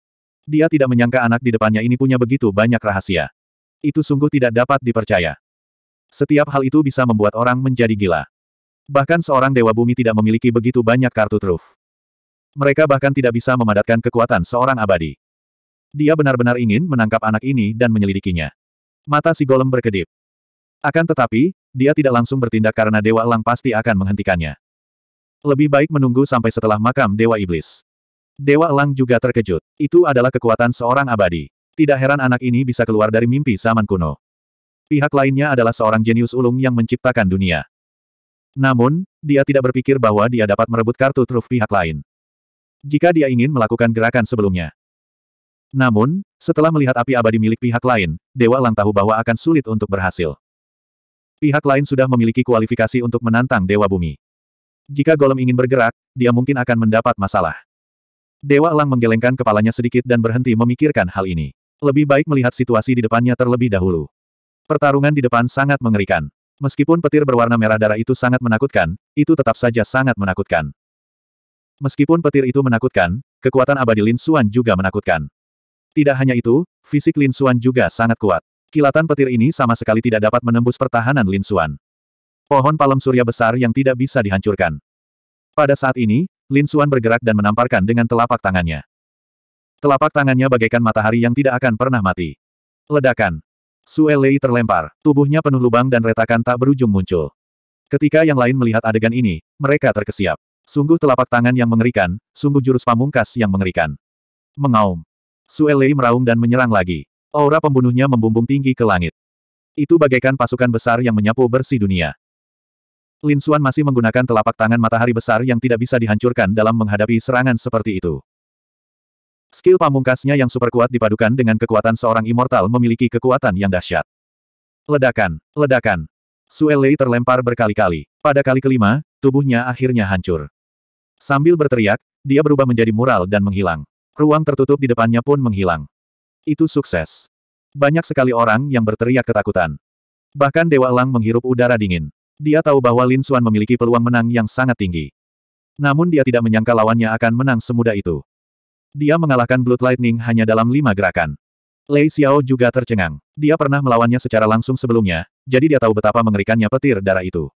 Dia tidak menyangka anak di depannya ini punya begitu banyak rahasia. Itu sungguh tidak dapat dipercaya. Setiap hal itu bisa membuat orang menjadi gila. Bahkan seorang Dewa Bumi tidak memiliki begitu banyak kartu truf. Mereka bahkan tidak bisa memadatkan kekuatan seorang abadi. Dia benar-benar ingin menangkap anak ini dan menyelidikinya. Mata si golem berkedip. Akan tetapi, dia tidak langsung bertindak karena Dewa Elang pasti akan menghentikannya. Lebih baik menunggu sampai setelah makam Dewa Iblis. Dewa Elang juga terkejut. Itu adalah kekuatan seorang abadi. Tidak heran anak ini bisa keluar dari mimpi zaman kuno. Pihak lainnya adalah seorang jenius ulung yang menciptakan dunia. Namun, dia tidak berpikir bahwa dia dapat merebut kartu truf pihak lain. Jika dia ingin melakukan gerakan sebelumnya, namun, setelah melihat api abadi milik pihak lain, Dewa Lang tahu bahwa akan sulit untuk berhasil. Pihak lain sudah memiliki kualifikasi untuk menantang Dewa Bumi. Jika golem ingin bergerak, dia mungkin akan mendapat masalah. Dewa Lang menggelengkan kepalanya sedikit dan berhenti memikirkan hal ini. Lebih baik melihat situasi di depannya terlebih dahulu. Pertarungan di depan sangat mengerikan. Meskipun petir berwarna merah darah itu sangat menakutkan, itu tetap saja sangat menakutkan. Meskipun petir itu menakutkan, kekuatan abadi Lin Suan juga menakutkan. Tidak hanya itu, fisik Lin Xuan juga sangat kuat. Kilatan petir ini sama sekali tidak dapat menembus pertahanan Lin Xuan. Pohon palem surya besar yang tidak bisa dihancurkan. Pada saat ini, Lin Xuan bergerak dan menamparkan dengan telapak tangannya. Telapak tangannya bagaikan matahari yang tidak akan pernah mati. Ledakan. Sue Lei terlempar, tubuhnya penuh lubang dan retakan tak berujung muncul. Ketika yang lain melihat adegan ini, mereka terkesiap. Sungguh telapak tangan yang mengerikan, sungguh jurus pamungkas yang mengerikan. Mengaum. Suelei meraung dan menyerang lagi. Aura pembunuhnya membumbung tinggi ke langit. Itu bagaikan pasukan besar yang menyapu bersih dunia. Lin Xuan masih menggunakan telapak tangan matahari besar yang tidak bisa dihancurkan dalam menghadapi serangan seperti itu. Skill pamungkasnya yang super kuat dipadukan dengan kekuatan seorang immortal memiliki kekuatan yang dahsyat. Ledakan, ledakan. Suelei terlempar berkali-kali. Pada kali kelima, tubuhnya akhirnya hancur. Sambil berteriak, dia berubah menjadi mural dan menghilang. Ruang tertutup di depannya pun menghilang. Itu sukses. Banyak sekali orang yang berteriak ketakutan. Bahkan Dewa Elang menghirup udara dingin. Dia tahu bahwa Lin Xuan memiliki peluang menang yang sangat tinggi. Namun dia tidak menyangka lawannya akan menang semudah itu. Dia mengalahkan Blood Lightning hanya dalam lima gerakan. Lei Xiao juga tercengang. Dia pernah melawannya secara langsung sebelumnya, jadi dia tahu betapa mengerikannya petir darah itu.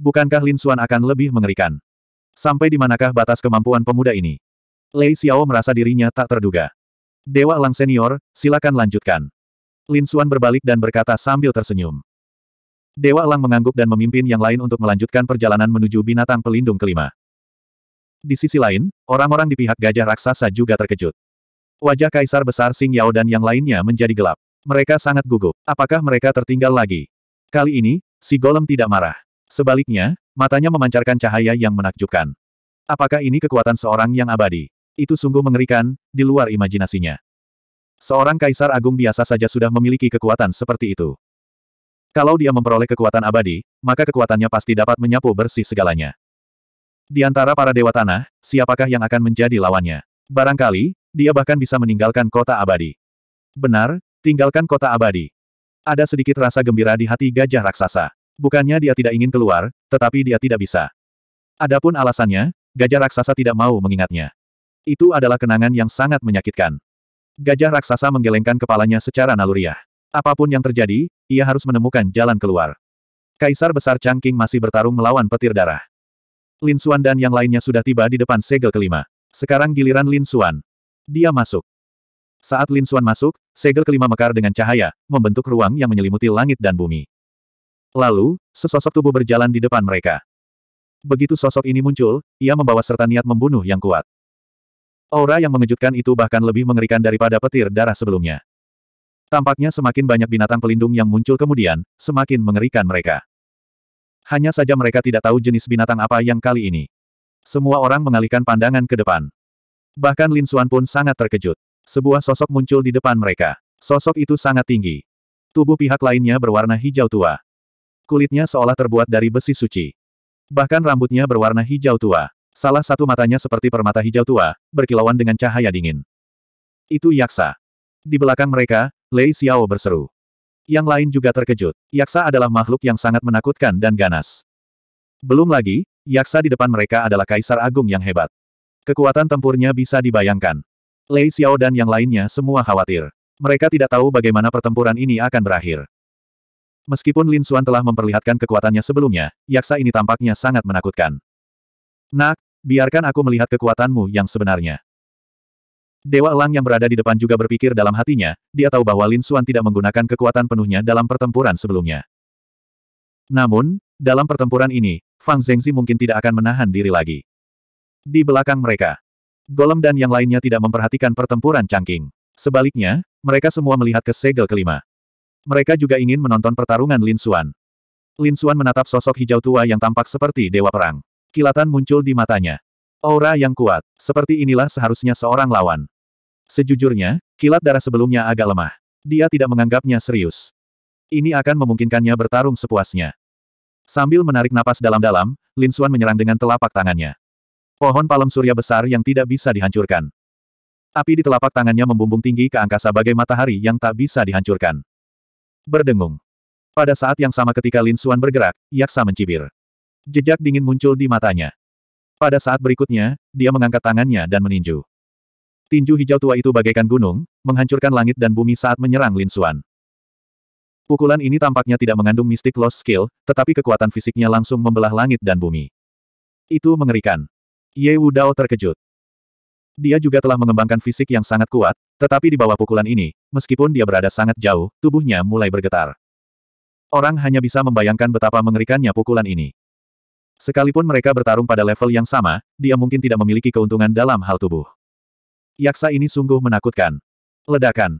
Bukankah Lin Xuan akan lebih mengerikan? Sampai di manakah batas kemampuan pemuda ini? Lei Xiao merasa dirinya tak terduga. Dewa Lang Senior, silakan lanjutkan. Lin Xuan berbalik dan berkata sambil tersenyum. Dewa Lang mengangguk dan memimpin yang lain untuk melanjutkan perjalanan menuju binatang pelindung kelima. Di sisi lain, orang-orang di pihak gajah raksasa juga terkejut. Wajah kaisar besar Xing Yao dan yang lainnya menjadi gelap. Mereka sangat gugup. Apakah mereka tertinggal lagi? Kali ini, si golem tidak marah. Sebaliknya, matanya memancarkan cahaya yang menakjubkan. Apakah ini kekuatan seorang yang abadi? Itu sungguh mengerikan, di luar imajinasinya. Seorang kaisar agung biasa saja sudah memiliki kekuatan seperti itu. Kalau dia memperoleh kekuatan abadi, maka kekuatannya pasti dapat menyapu bersih segalanya. Di antara para dewa tanah, siapakah yang akan menjadi lawannya? Barangkali, dia bahkan bisa meninggalkan kota abadi. Benar, tinggalkan kota abadi. Ada sedikit rasa gembira di hati gajah raksasa. Bukannya dia tidak ingin keluar, tetapi dia tidak bisa. Adapun alasannya, gajah raksasa tidak mau mengingatnya. Itu adalah kenangan yang sangat menyakitkan. Gajah raksasa menggelengkan kepalanya secara naluriah. Apapun yang terjadi, ia harus menemukan jalan keluar. Kaisar Besar Changqing masih bertarung melawan petir darah. Lin Xuan dan yang lainnya sudah tiba di depan segel kelima. Sekarang giliran Lin Xuan. Dia masuk. Saat Lin Xuan masuk, segel kelima mekar dengan cahaya, membentuk ruang yang menyelimuti langit dan bumi. Lalu, sesosok tubuh berjalan di depan mereka. Begitu sosok ini muncul, ia membawa serta niat membunuh yang kuat. Aura yang mengejutkan itu bahkan lebih mengerikan daripada petir darah sebelumnya. Tampaknya semakin banyak binatang pelindung yang muncul kemudian, semakin mengerikan mereka. Hanya saja mereka tidak tahu jenis binatang apa yang kali ini. Semua orang mengalihkan pandangan ke depan. Bahkan Lin Suan pun sangat terkejut. Sebuah sosok muncul di depan mereka. Sosok itu sangat tinggi. Tubuh pihak lainnya berwarna hijau tua. Kulitnya seolah terbuat dari besi suci. Bahkan rambutnya berwarna hijau tua. Salah satu matanya seperti permata hijau tua, berkilauan dengan cahaya dingin. Itu Yaksa. Di belakang mereka, Lei Xiao berseru. Yang lain juga terkejut. Yaksa adalah makhluk yang sangat menakutkan dan ganas. Belum lagi, Yaksa di depan mereka adalah kaisar agung yang hebat. Kekuatan tempurnya bisa dibayangkan. Lei Xiao dan yang lainnya semua khawatir. Mereka tidak tahu bagaimana pertempuran ini akan berakhir. Meskipun Lin Xuan telah memperlihatkan kekuatannya sebelumnya, Yaksa ini tampaknya sangat menakutkan. Nak, biarkan aku melihat kekuatanmu yang sebenarnya. Dewa Elang yang berada di depan juga berpikir dalam hatinya, dia tahu bahwa Lin Xuan tidak menggunakan kekuatan penuhnya dalam pertempuran sebelumnya. Namun, dalam pertempuran ini, Fang Zhengzi mungkin tidak akan menahan diri lagi. Di belakang mereka, Golem dan yang lainnya tidak memperhatikan pertempuran cangking. Sebaliknya, mereka semua melihat ke segel kelima. Mereka juga ingin menonton pertarungan Lin Xuan. Lin Xuan menatap sosok hijau tua yang tampak seperti dewa perang. Kilatan muncul di matanya. Aura yang kuat, seperti inilah seharusnya seorang lawan. Sejujurnya, kilat darah sebelumnya agak lemah. Dia tidak menganggapnya serius. Ini akan memungkinkannya bertarung sepuasnya. Sambil menarik napas dalam-dalam, Lin Xuan menyerang dengan telapak tangannya. Pohon palem surya besar yang tidak bisa dihancurkan. Api di telapak tangannya membumbung tinggi ke angkasa bagai matahari yang tak bisa dihancurkan. Berdengung. Pada saat yang sama ketika Lin Xuan bergerak, Yaksa mencibir. Jejak dingin muncul di matanya. Pada saat berikutnya, dia mengangkat tangannya dan meninju. Tinju hijau tua itu bagaikan gunung, menghancurkan langit dan bumi saat menyerang Lin Xuan. Pukulan ini tampaknya tidak mengandung mistik lost skill, tetapi kekuatan fisiknya langsung membelah langit dan bumi. Itu mengerikan. Ye Wu Dao terkejut. Dia juga telah mengembangkan fisik yang sangat kuat, tetapi di bawah pukulan ini, meskipun dia berada sangat jauh, tubuhnya mulai bergetar. Orang hanya bisa membayangkan betapa mengerikannya pukulan ini. Sekalipun mereka bertarung pada level yang sama, dia mungkin tidak memiliki keuntungan dalam hal tubuh. Yaksa ini sungguh menakutkan. Ledakan.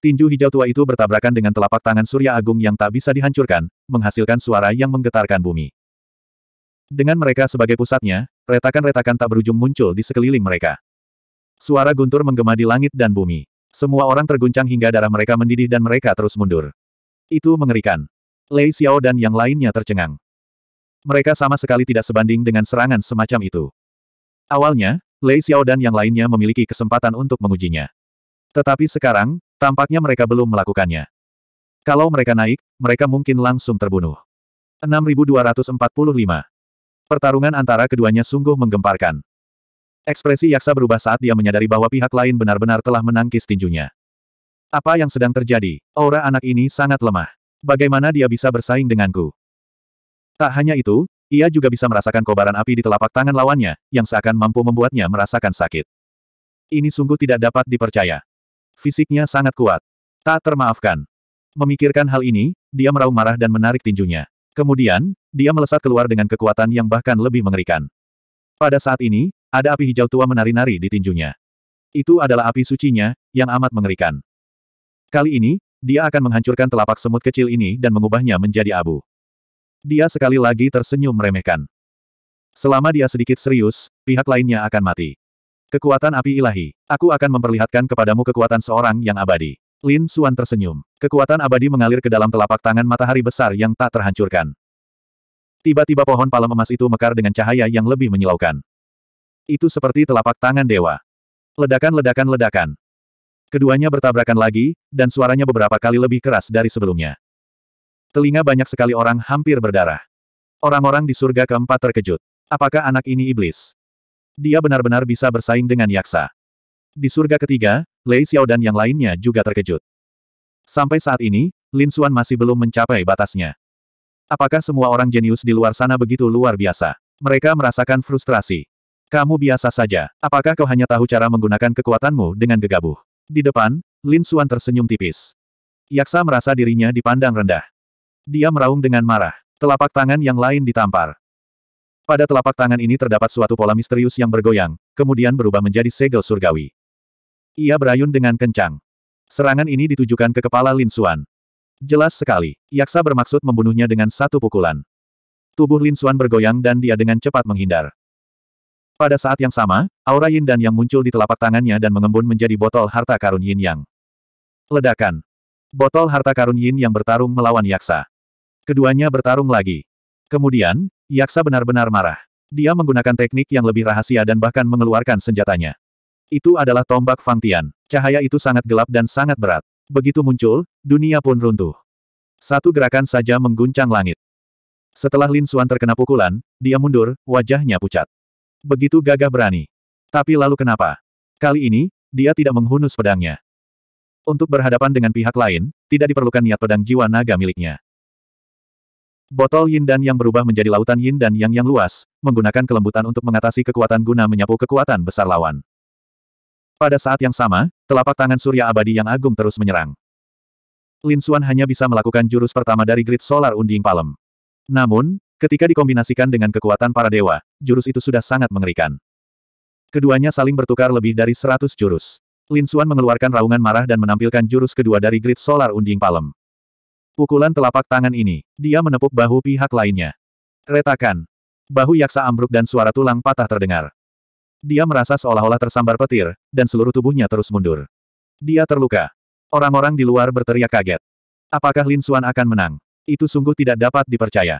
Tinju hijau tua itu bertabrakan dengan telapak tangan Surya Agung yang tak bisa dihancurkan, menghasilkan suara yang menggetarkan bumi. Dengan mereka sebagai pusatnya, retakan-retakan tak berujung muncul di sekeliling mereka. Suara guntur menggema di langit dan bumi. Semua orang terguncang hingga darah mereka mendidih dan mereka terus mundur. Itu mengerikan. Lei Xiao dan yang lainnya tercengang. Mereka sama sekali tidak sebanding dengan serangan semacam itu. Awalnya, Lei Xiao dan yang lainnya memiliki kesempatan untuk mengujinya. Tetapi sekarang, tampaknya mereka belum melakukannya. Kalau mereka naik, mereka mungkin langsung terbunuh. 6245 Pertarungan antara keduanya sungguh menggemparkan. Ekspresi Yaksa berubah saat dia menyadari bahwa pihak lain benar-benar telah menangkis tinjunya. Apa yang sedang terjadi? Aura anak ini sangat lemah. Bagaimana dia bisa bersaing denganku? Tak hanya itu, ia juga bisa merasakan kobaran api di telapak tangan lawannya, yang seakan mampu membuatnya merasakan sakit. Ini sungguh tidak dapat dipercaya. Fisiknya sangat kuat. Tak termaafkan. Memikirkan hal ini, dia meraung marah dan menarik tinjunya. Kemudian, dia melesat keluar dengan kekuatan yang bahkan lebih mengerikan. Pada saat ini, ada api hijau tua menari-nari di tinjunya. Itu adalah api sucinya, yang amat mengerikan. Kali ini, dia akan menghancurkan telapak semut kecil ini dan mengubahnya menjadi abu. Dia sekali lagi tersenyum meremehkan. Selama dia sedikit serius, pihak lainnya akan mati. Kekuatan api ilahi. Aku akan memperlihatkan kepadamu kekuatan seorang yang abadi. Lin Suan tersenyum. Kekuatan abadi mengalir ke dalam telapak tangan matahari besar yang tak terhancurkan. Tiba-tiba pohon palem emas itu mekar dengan cahaya yang lebih menyilaukan. Itu seperti telapak tangan dewa. Ledakan-ledakan-ledakan. Keduanya bertabrakan lagi, dan suaranya beberapa kali lebih keras dari sebelumnya. Telinga banyak sekali orang hampir berdarah. Orang-orang di surga keempat terkejut. Apakah anak ini iblis? Dia benar-benar bisa bersaing dengan yaksa. Di surga ketiga, Lei Xiao dan yang lainnya juga terkejut. Sampai saat ini, Lin Xuan masih belum mencapai batasnya. Apakah semua orang jenius di luar sana begitu luar biasa? Mereka merasakan frustrasi. Kamu biasa saja. Apakah kau hanya tahu cara menggunakan kekuatanmu dengan gegabah? Di depan, Lin Xuan tersenyum tipis. Yaksa merasa dirinya dipandang rendah. Dia meraung dengan marah. Telapak tangan yang lain ditampar. Pada telapak tangan ini terdapat suatu pola misterius yang bergoyang, kemudian berubah menjadi segel surgawi. Ia berayun dengan kencang. Serangan ini ditujukan ke kepala Lin Xuan. Jelas sekali, Yaksa bermaksud membunuhnya dengan satu pukulan. Tubuh Lin Xuan bergoyang dan dia dengan cepat menghindar. Pada saat yang sama, aura yin dan yang muncul di telapak tangannya dan mengembun menjadi botol harta karun yin yang. Ledakan. Botol harta karun yin yang bertarung melawan Yaksa. Keduanya bertarung lagi. Kemudian, Yaksa benar-benar marah. Dia menggunakan teknik yang lebih rahasia dan bahkan mengeluarkan senjatanya. Itu adalah tombak Fangtian. Cahaya itu sangat gelap dan sangat berat. Begitu muncul, dunia pun runtuh. Satu gerakan saja mengguncang langit. Setelah Lin Xuan terkena pukulan, dia mundur, wajahnya pucat. Begitu gagah berani. Tapi lalu kenapa? Kali ini, dia tidak menghunus pedangnya. Untuk berhadapan dengan pihak lain, tidak diperlukan niat pedang jiwa naga miliknya. Botol yin dan yang berubah menjadi lautan yin dan yang yang luas, menggunakan kelembutan untuk mengatasi kekuatan guna menyapu kekuatan besar lawan. Pada saat yang sama, telapak tangan surya abadi yang agung terus menyerang. Lin Xuan hanya bisa melakukan jurus pertama dari grid solar unding palem. Namun, ketika dikombinasikan dengan kekuatan para dewa, jurus itu sudah sangat mengerikan. Keduanya saling bertukar lebih dari 100 jurus. Lin Xuan mengeluarkan raungan marah dan menampilkan jurus kedua dari grid solar unding palem. Pukulan telapak tangan ini, dia menepuk bahu pihak lainnya. Retakan. Bahu yaksa ambruk dan suara tulang patah terdengar. Dia merasa seolah-olah tersambar petir, dan seluruh tubuhnya terus mundur. Dia terluka. Orang-orang di luar berteriak kaget. Apakah Lin Xuan akan menang? Itu sungguh tidak dapat dipercaya.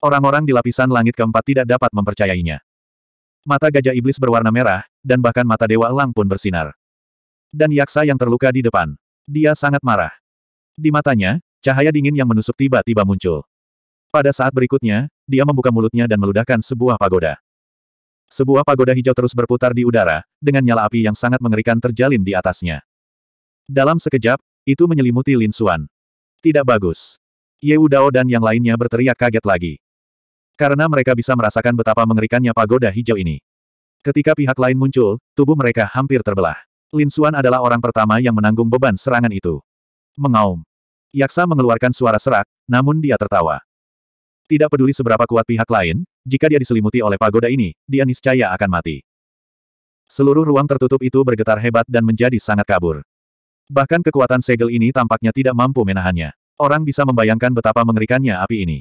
Orang-orang di lapisan langit keempat tidak dapat mempercayainya. Mata gajah iblis berwarna merah, dan bahkan mata dewa elang pun bersinar. Dan yaksa yang terluka di depan. Dia sangat marah. Di matanya, Cahaya dingin yang menusuk tiba-tiba muncul. Pada saat berikutnya, dia membuka mulutnya dan meludahkan sebuah pagoda. Sebuah pagoda hijau terus berputar di udara, dengan nyala api yang sangat mengerikan terjalin di atasnya. Dalam sekejap, itu menyelimuti Lin Xuan. Tidak bagus. Ye Udao dan yang lainnya berteriak kaget lagi. Karena mereka bisa merasakan betapa mengerikannya pagoda hijau ini. Ketika pihak lain muncul, tubuh mereka hampir terbelah. Lin Xuan adalah orang pertama yang menanggung beban serangan itu. Mengaum. Yaksa mengeluarkan suara serak, namun dia tertawa. Tidak peduli seberapa kuat pihak lain, jika dia diselimuti oleh pagoda ini, dia niscaya akan mati. Seluruh ruang tertutup itu bergetar hebat dan menjadi sangat kabur. Bahkan kekuatan segel ini tampaknya tidak mampu menahannya. Orang bisa membayangkan betapa mengerikannya api ini.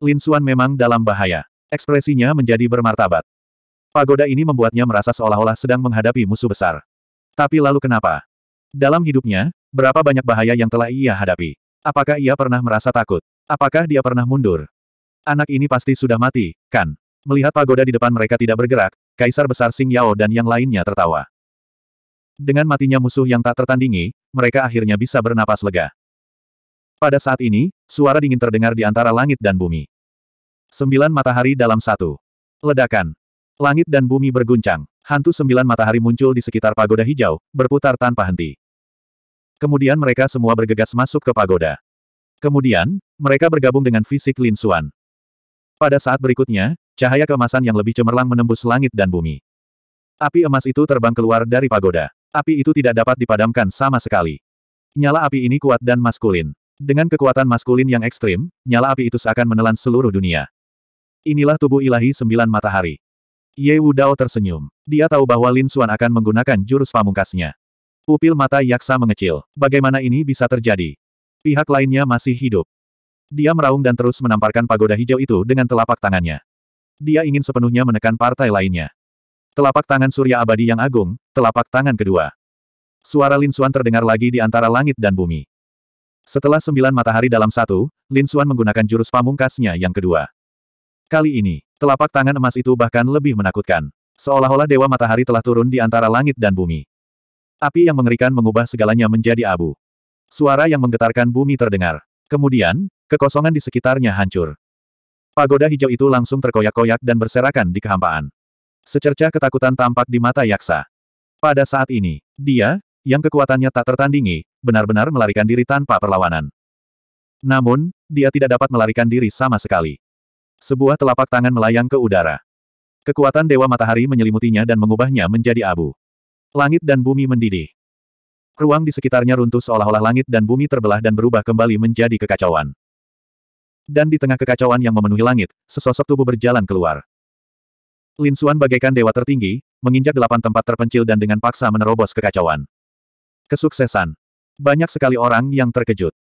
Lin Xuan memang dalam bahaya. Ekspresinya menjadi bermartabat. Pagoda ini membuatnya merasa seolah-olah sedang menghadapi musuh besar. Tapi lalu kenapa? Dalam hidupnya, berapa banyak bahaya yang telah ia hadapi. Apakah ia pernah merasa takut? Apakah dia pernah mundur? Anak ini pasti sudah mati, kan? Melihat pagoda di depan mereka tidak bergerak, Kaisar Besar Sing Yao dan yang lainnya tertawa. Dengan matinya musuh yang tak tertandingi, mereka akhirnya bisa bernapas lega. Pada saat ini, suara dingin terdengar di antara langit dan bumi. Sembilan matahari dalam satu. Ledakan. Langit dan bumi berguncang. Hantu sembilan matahari muncul di sekitar pagoda hijau, berputar tanpa henti. Kemudian mereka semua bergegas masuk ke pagoda. Kemudian, mereka bergabung dengan fisik Lin Xuan. Pada saat berikutnya, cahaya keemasan yang lebih cemerlang menembus langit dan bumi. Api emas itu terbang keluar dari pagoda. Api itu tidak dapat dipadamkan sama sekali. Nyala api ini kuat dan maskulin. Dengan kekuatan maskulin yang ekstrim, nyala api itu seakan menelan seluruh dunia. Inilah tubuh ilahi sembilan matahari. Ye Wu Dao tersenyum. Dia tahu bahwa Lin Xuan akan menggunakan jurus pamungkasnya. Pupil mata Yaksa mengecil. Bagaimana ini bisa terjadi? Pihak lainnya masih hidup. Dia meraung dan terus menamparkan pagoda hijau itu dengan telapak tangannya. Dia ingin sepenuhnya menekan partai lainnya. Telapak tangan surya abadi yang agung, telapak tangan kedua. Suara Lin Xuan terdengar lagi di antara langit dan bumi. Setelah sembilan matahari dalam satu, Lin Xuan menggunakan jurus pamungkasnya yang kedua. Kali ini, telapak tangan emas itu bahkan lebih menakutkan. Seolah-olah Dewa Matahari telah turun di antara langit dan bumi. Api yang mengerikan mengubah segalanya menjadi abu. Suara yang menggetarkan bumi terdengar. Kemudian, kekosongan di sekitarnya hancur. Pagoda hijau itu langsung terkoyak-koyak dan berserakan di kehampaan. Secercah ketakutan tampak di mata Yaksa. Pada saat ini, dia, yang kekuatannya tak tertandingi, benar-benar melarikan diri tanpa perlawanan. Namun, dia tidak dapat melarikan diri sama sekali. Sebuah telapak tangan melayang ke udara. Kekuatan Dewa Matahari menyelimutinya dan mengubahnya menjadi abu. Langit dan bumi mendidih. Ruang di sekitarnya runtuh seolah-olah langit dan bumi terbelah dan berubah kembali menjadi kekacauan. Dan di tengah kekacauan yang memenuhi langit, sesosok tubuh berjalan keluar. Lin Suan bagaikan dewa tertinggi, menginjak delapan tempat terpencil dan dengan paksa menerobos kekacauan. Kesuksesan. Banyak sekali orang yang terkejut.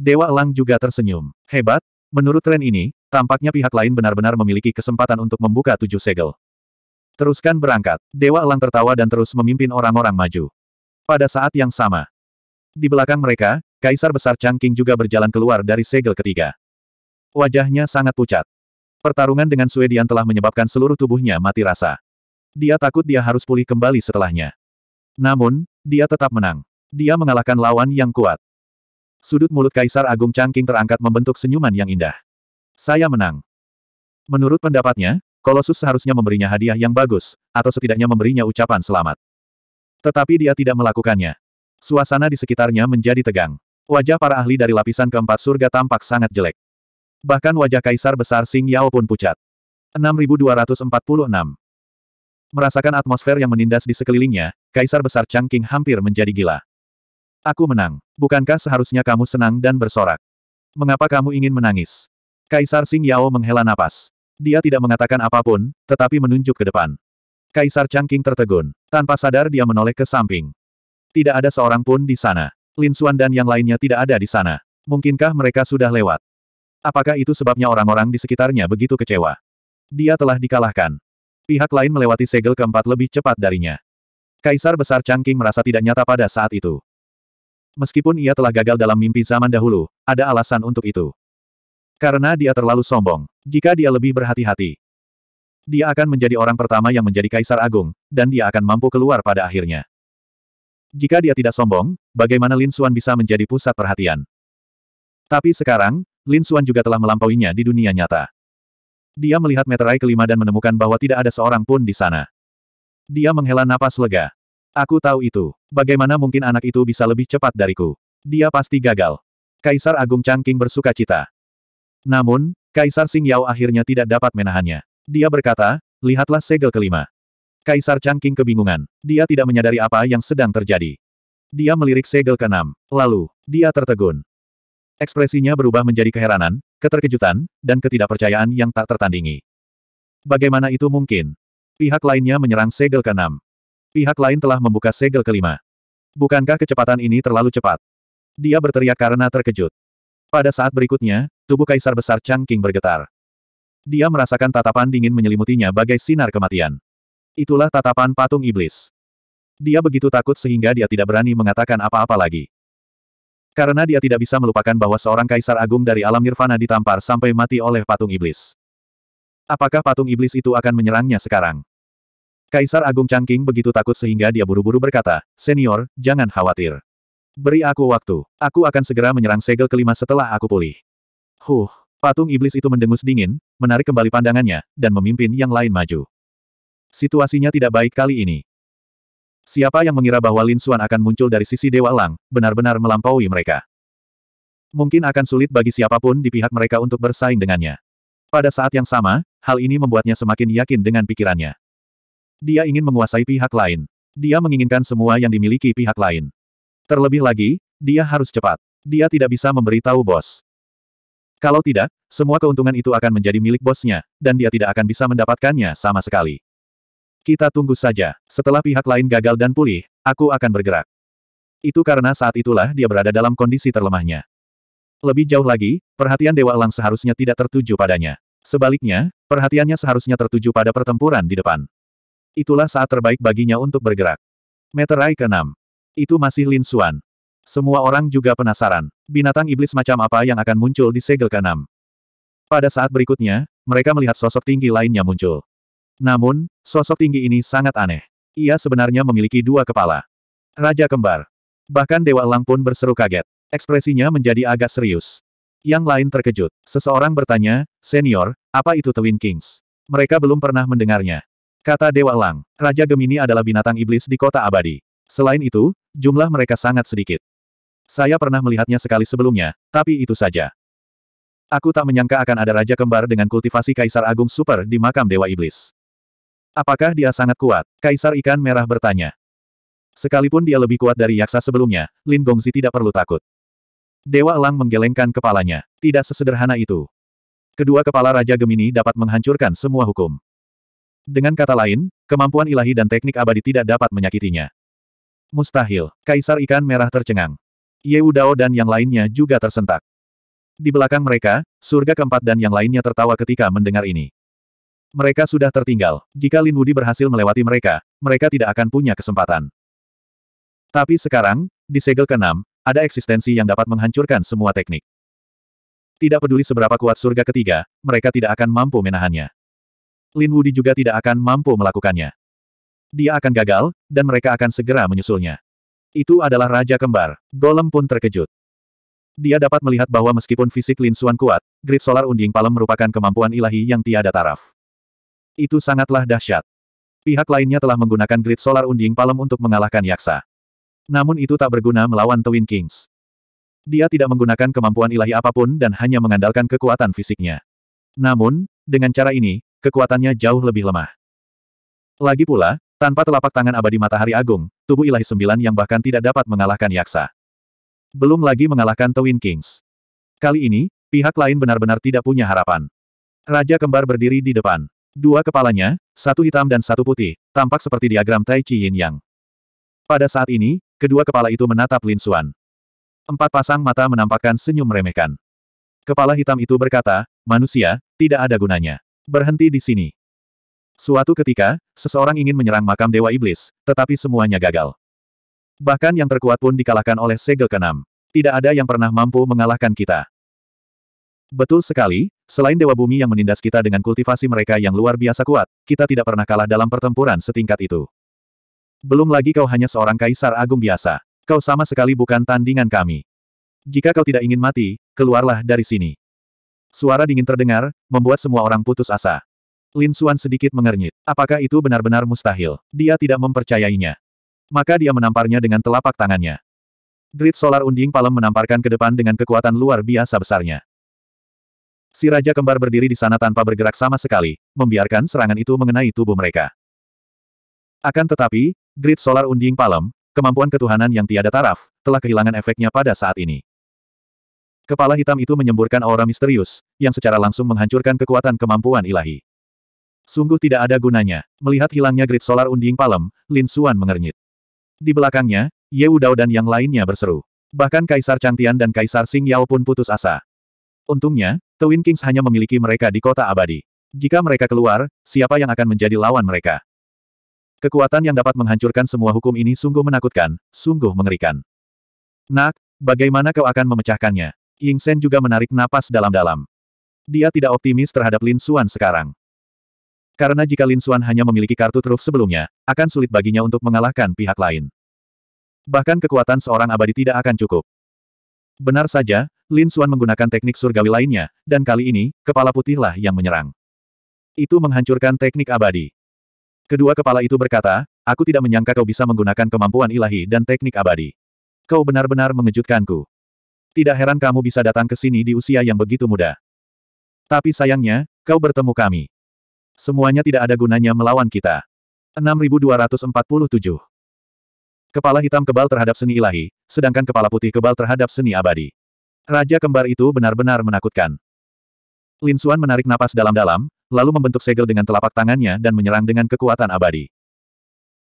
Dewa Elang juga tersenyum. Hebat, menurut tren ini, tampaknya pihak lain benar-benar memiliki kesempatan untuk membuka tujuh segel. Teruskan berangkat. Dewa Elang tertawa dan terus memimpin orang-orang maju. Pada saat yang sama. Di belakang mereka, Kaisar Besar Changqing juga berjalan keluar dari segel ketiga. Wajahnya sangat pucat. Pertarungan dengan Swedian telah menyebabkan seluruh tubuhnya mati rasa. Dia takut dia harus pulih kembali setelahnya. Namun, dia tetap menang. Dia mengalahkan lawan yang kuat. Sudut mulut Kaisar Agung Changqing terangkat membentuk senyuman yang indah. Saya menang. Menurut pendapatnya, Kolosus seharusnya memberinya hadiah yang bagus, atau setidaknya memberinya ucapan selamat. Tetapi dia tidak melakukannya. Suasana di sekitarnya menjadi tegang. Wajah para ahli dari lapisan keempat surga tampak sangat jelek. Bahkan wajah kaisar besar Sing Yao pun pucat. 6246 Merasakan atmosfer yang menindas di sekelilingnya, kaisar besar King hampir menjadi gila. Aku menang. Bukankah seharusnya kamu senang dan bersorak? Mengapa kamu ingin menangis? Kaisar Sing Yao menghela napas. Dia tidak mengatakan apapun, tetapi menunjuk ke depan. Kaisar Changqing tertegun. Tanpa sadar dia menoleh ke samping. Tidak ada seorang pun di sana. Lin Xuan dan yang lainnya tidak ada di sana. Mungkinkah mereka sudah lewat? Apakah itu sebabnya orang-orang di sekitarnya begitu kecewa? Dia telah dikalahkan. Pihak lain melewati segel keempat lebih cepat darinya. Kaisar Besar Changqing merasa tidak nyata pada saat itu. Meskipun ia telah gagal dalam mimpi zaman dahulu, ada alasan untuk itu. Karena dia terlalu sombong. Jika dia lebih berhati-hati, dia akan menjadi orang pertama yang menjadi kaisar agung, dan dia akan mampu keluar pada akhirnya. Jika dia tidak sombong, bagaimana Lin Xuan bisa menjadi pusat perhatian? Tapi sekarang, Lin Xuan juga telah melampauinya di dunia nyata. Dia melihat meterai kelima dan menemukan bahwa tidak ada seorang pun di sana. Dia menghela napas lega. Aku tahu itu. Bagaimana mungkin anak itu bisa lebih cepat dariku? Dia pasti gagal. Kaisar Agung Changqing bersuka cita. Namun, Kaisar Xing Yao akhirnya tidak dapat menahannya. Dia berkata, lihatlah segel kelima. Kaisar Changqing kebingungan. Dia tidak menyadari apa yang sedang terjadi. Dia melirik segel keenam. Lalu, dia tertegun. Ekspresinya berubah menjadi keheranan, keterkejutan, dan ketidakpercayaan yang tak tertandingi. Bagaimana itu mungkin? Pihak lainnya menyerang segel keenam. Pihak lain telah membuka segel kelima. Bukankah kecepatan ini terlalu cepat? Dia berteriak karena terkejut. Pada saat berikutnya, Tubuh kaisar besar King bergetar. Dia merasakan tatapan dingin menyelimutinya bagai sinar kematian. Itulah tatapan patung iblis. Dia begitu takut sehingga dia tidak berani mengatakan apa-apa lagi. Karena dia tidak bisa melupakan bahwa seorang kaisar agung dari alam nirvana ditampar sampai mati oleh patung iblis. Apakah patung iblis itu akan menyerangnya sekarang? Kaisar Agung Changqing begitu takut sehingga dia buru-buru berkata, Senior, jangan khawatir. Beri aku waktu. Aku akan segera menyerang segel kelima setelah aku pulih. Huh, patung iblis itu mendengus dingin, menarik kembali pandangannya, dan memimpin yang lain maju. Situasinya tidak baik kali ini. Siapa yang mengira bahwa Lin Xuan akan muncul dari sisi Dewa Lang, benar-benar melampaui mereka. Mungkin akan sulit bagi siapapun di pihak mereka untuk bersaing dengannya. Pada saat yang sama, hal ini membuatnya semakin yakin dengan pikirannya. Dia ingin menguasai pihak lain. Dia menginginkan semua yang dimiliki pihak lain. Terlebih lagi, dia harus cepat. Dia tidak bisa memberitahu bos. Kalau tidak, semua keuntungan itu akan menjadi milik bosnya, dan dia tidak akan bisa mendapatkannya sama sekali. Kita tunggu saja. Setelah pihak lain gagal dan pulih, aku akan bergerak. Itu karena saat itulah dia berada dalam kondisi terlemahnya. Lebih jauh lagi, perhatian Dewa Elang seharusnya tidak tertuju padanya. Sebaliknya, perhatiannya seharusnya tertuju pada pertempuran di depan. Itulah saat terbaik baginya untuk bergerak. Meterai ke-6. Itu masih Lin Suan. Semua orang juga penasaran. Binatang iblis macam apa yang akan muncul di segel ke Pada saat berikutnya, mereka melihat sosok tinggi lainnya muncul. Namun, sosok tinggi ini sangat aneh. Ia sebenarnya memiliki dua kepala. Raja kembar. Bahkan Dewa Elang pun berseru kaget. Ekspresinya menjadi agak serius. Yang lain terkejut. Seseorang bertanya, Senior, apa itu Twin Kings? Mereka belum pernah mendengarnya. Kata Dewa Elang, Raja Gemini adalah binatang iblis di kota abadi. Selain itu, jumlah mereka sangat sedikit. Saya pernah melihatnya sekali sebelumnya, tapi itu saja. Aku tak menyangka akan ada raja kembar dengan kultivasi Kaisar Agung Super di makam Dewa Iblis. Apakah dia sangat kuat? Kaisar Ikan Merah bertanya. Sekalipun dia lebih kuat dari yaksa sebelumnya, Lin Gongzi tidak perlu takut. Dewa Elang menggelengkan kepalanya. Tidak sesederhana itu. Kedua kepala Raja Gemini dapat menghancurkan semua hukum. Dengan kata lain, kemampuan ilahi dan teknik abadi tidak dapat menyakitinya. Mustahil, Kaisar Ikan Merah tercengang. Yeu Dao dan yang lainnya juga tersentak. Di belakang mereka, surga keempat dan yang lainnya tertawa ketika mendengar ini. Mereka sudah tertinggal. Jika Lin Wudi berhasil melewati mereka, mereka tidak akan punya kesempatan. Tapi sekarang, di segel keenam, ada eksistensi yang dapat menghancurkan semua teknik. Tidak peduli seberapa kuat surga ketiga, mereka tidak akan mampu menahannya. Lin Wudi juga tidak akan mampu melakukannya. Dia akan gagal, dan mereka akan segera menyusulnya. Itu adalah Raja Kembar. Golem pun terkejut. Dia dapat melihat bahwa meskipun fisik Lin Xuan kuat, grid solar unding palem merupakan kemampuan ilahi yang tiada taraf. Itu sangatlah dahsyat. Pihak lainnya telah menggunakan grid solar unding palem untuk mengalahkan Yaksa. Namun itu tak berguna melawan Twin Kings. Dia tidak menggunakan kemampuan ilahi apapun dan hanya mengandalkan kekuatan fisiknya. Namun, dengan cara ini, kekuatannya jauh lebih lemah. Lagi pula, tanpa telapak tangan abadi matahari agung, tubuh ilahi sembilan yang bahkan tidak dapat mengalahkan Yaksa. Belum lagi mengalahkan Twin Kings. Kali ini, pihak lain benar-benar tidak punya harapan. Raja kembar berdiri di depan. Dua kepalanya, satu hitam dan satu putih, tampak seperti diagram Tai Chi Yin Yang. Pada saat ini, kedua kepala itu menatap Lin Xuan. Empat pasang mata menampakkan senyum meremehkan. Kepala hitam itu berkata, manusia, tidak ada gunanya. Berhenti di sini. Suatu ketika, seseorang ingin menyerang makam Dewa Iblis, tetapi semuanya gagal. Bahkan yang terkuat pun dikalahkan oleh segel keenam. Tidak ada yang pernah mampu mengalahkan kita. Betul sekali, selain Dewa Bumi yang menindas kita dengan kultivasi mereka yang luar biasa kuat, kita tidak pernah kalah dalam pertempuran setingkat itu. Belum lagi kau hanya seorang kaisar agung biasa. Kau sama sekali bukan tandingan kami. Jika kau tidak ingin mati, keluarlah dari sini. Suara dingin terdengar, membuat semua orang putus asa. Lin Suan sedikit mengernyit. Apakah itu benar-benar mustahil? Dia tidak mempercayainya. Maka dia menamparnya dengan telapak tangannya. Grid solar unding palem menamparkan ke depan dengan kekuatan luar biasa besarnya. Si Raja Kembar berdiri di sana tanpa bergerak sama sekali, membiarkan serangan itu mengenai tubuh mereka. Akan tetapi, grid solar unding palem, kemampuan ketuhanan yang tiada taraf, telah kehilangan efeknya pada saat ini. Kepala hitam itu menyemburkan aura misterius, yang secara langsung menghancurkan kekuatan kemampuan ilahi. Sungguh tidak ada gunanya. Melihat hilangnya grid solar unding palem, Lin Xuan mengernyit. Di belakangnya, Ye Udao dan yang lainnya berseru. Bahkan Kaisar Changtian dan Kaisar Xing Yao pun putus asa. Untungnya, Twin Kings hanya memiliki mereka di kota abadi. Jika mereka keluar, siapa yang akan menjadi lawan mereka? Kekuatan yang dapat menghancurkan semua hukum ini sungguh menakutkan, sungguh mengerikan. Nak, bagaimana kau akan memecahkannya? Ying Sen juga menarik napas dalam-dalam. Dia tidak optimis terhadap Lin Xuan sekarang. Karena jika Lin Xuan hanya memiliki kartu truf sebelumnya, akan sulit baginya untuk mengalahkan pihak lain. Bahkan kekuatan seorang abadi tidak akan cukup. Benar saja, Lin Xuan menggunakan teknik surgawi lainnya, dan kali ini, kepala putihlah yang menyerang. Itu menghancurkan teknik abadi. Kedua kepala itu berkata, aku tidak menyangka kau bisa menggunakan kemampuan ilahi dan teknik abadi. Kau benar-benar mengejutkanku. Tidak heran kamu bisa datang ke sini di usia yang begitu muda. Tapi sayangnya, kau bertemu kami. Semuanya tidak ada gunanya melawan kita. 6247 Kepala hitam kebal terhadap seni ilahi, sedangkan kepala putih kebal terhadap seni abadi. Raja kembar itu benar-benar menakutkan. Lin Suan menarik napas dalam-dalam, lalu membentuk segel dengan telapak tangannya dan menyerang dengan kekuatan abadi.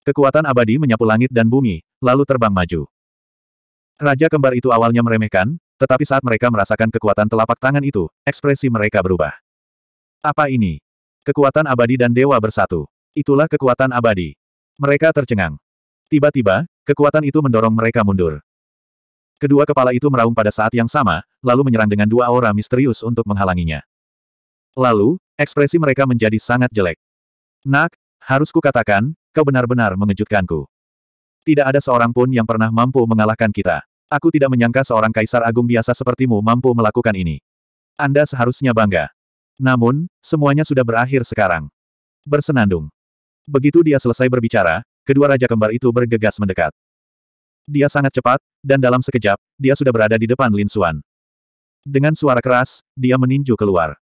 Kekuatan abadi menyapu langit dan bumi, lalu terbang maju. Raja kembar itu awalnya meremehkan, tetapi saat mereka merasakan kekuatan telapak tangan itu, ekspresi mereka berubah. Apa ini? Kekuatan abadi dan dewa bersatu. Itulah kekuatan abadi. Mereka tercengang. Tiba-tiba, kekuatan itu mendorong mereka mundur. Kedua kepala itu meraung pada saat yang sama, lalu menyerang dengan dua aura misterius untuk menghalanginya. Lalu, ekspresi mereka menjadi sangat jelek. Nak, harus kukatakan, kau benar-benar mengejutkanku. Tidak ada seorang pun yang pernah mampu mengalahkan kita. Aku tidak menyangka seorang kaisar agung biasa sepertimu mampu melakukan ini. Anda seharusnya bangga. Namun, semuanya sudah berakhir sekarang. Bersenandung. Begitu dia selesai berbicara, kedua raja kembar itu bergegas mendekat. Dia sangat cepat, dan dalam sekejap, dia sudah berada di depan Lin Xuan. Dengan suara keras, dia meninju keluar.